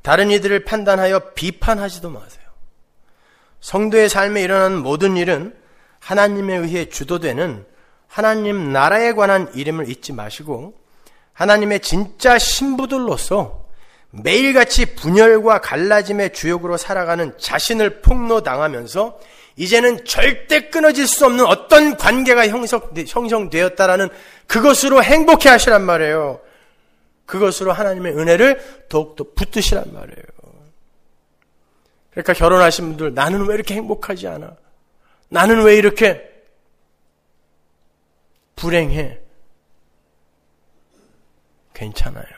다른 이들을 판단하여 비판하지도 마세요. 성도의 삶에 일어나는 모든 일은 하나님에 의해 주도되는 하나님 나라에 관한 이름을 잊지 마시고, 하나님의 진짜 신부들로서 매일같이 분열과 갈라짐의 주역으로 살아가는 자신을 폭로당하면서 이제는 절대 끊어질 수 없는 어떤 관계가 형성, 되었다라는 그것으로 행복해 하시란 말이에요. 그것으로 하나님의 은혜를 더욱더 붙드시란 말이에요. 그러니까 결혼하신 분들, 나는 왜 이렇게 행복하지 않아? 나는 왜 이렇게 불행해? 괜찮아요.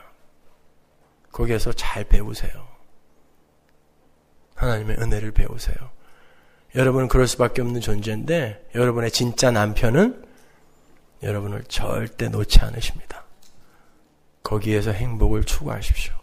거기에서 잘 배우세요. 하나님의 은혜를 배우세요. 여러분은 그럴 수밖에 없는 존재인데 여러분의 진짜 남편은 여러분을 절대 놓지 않으십니다. 거기에서 행복을 추구하십시오.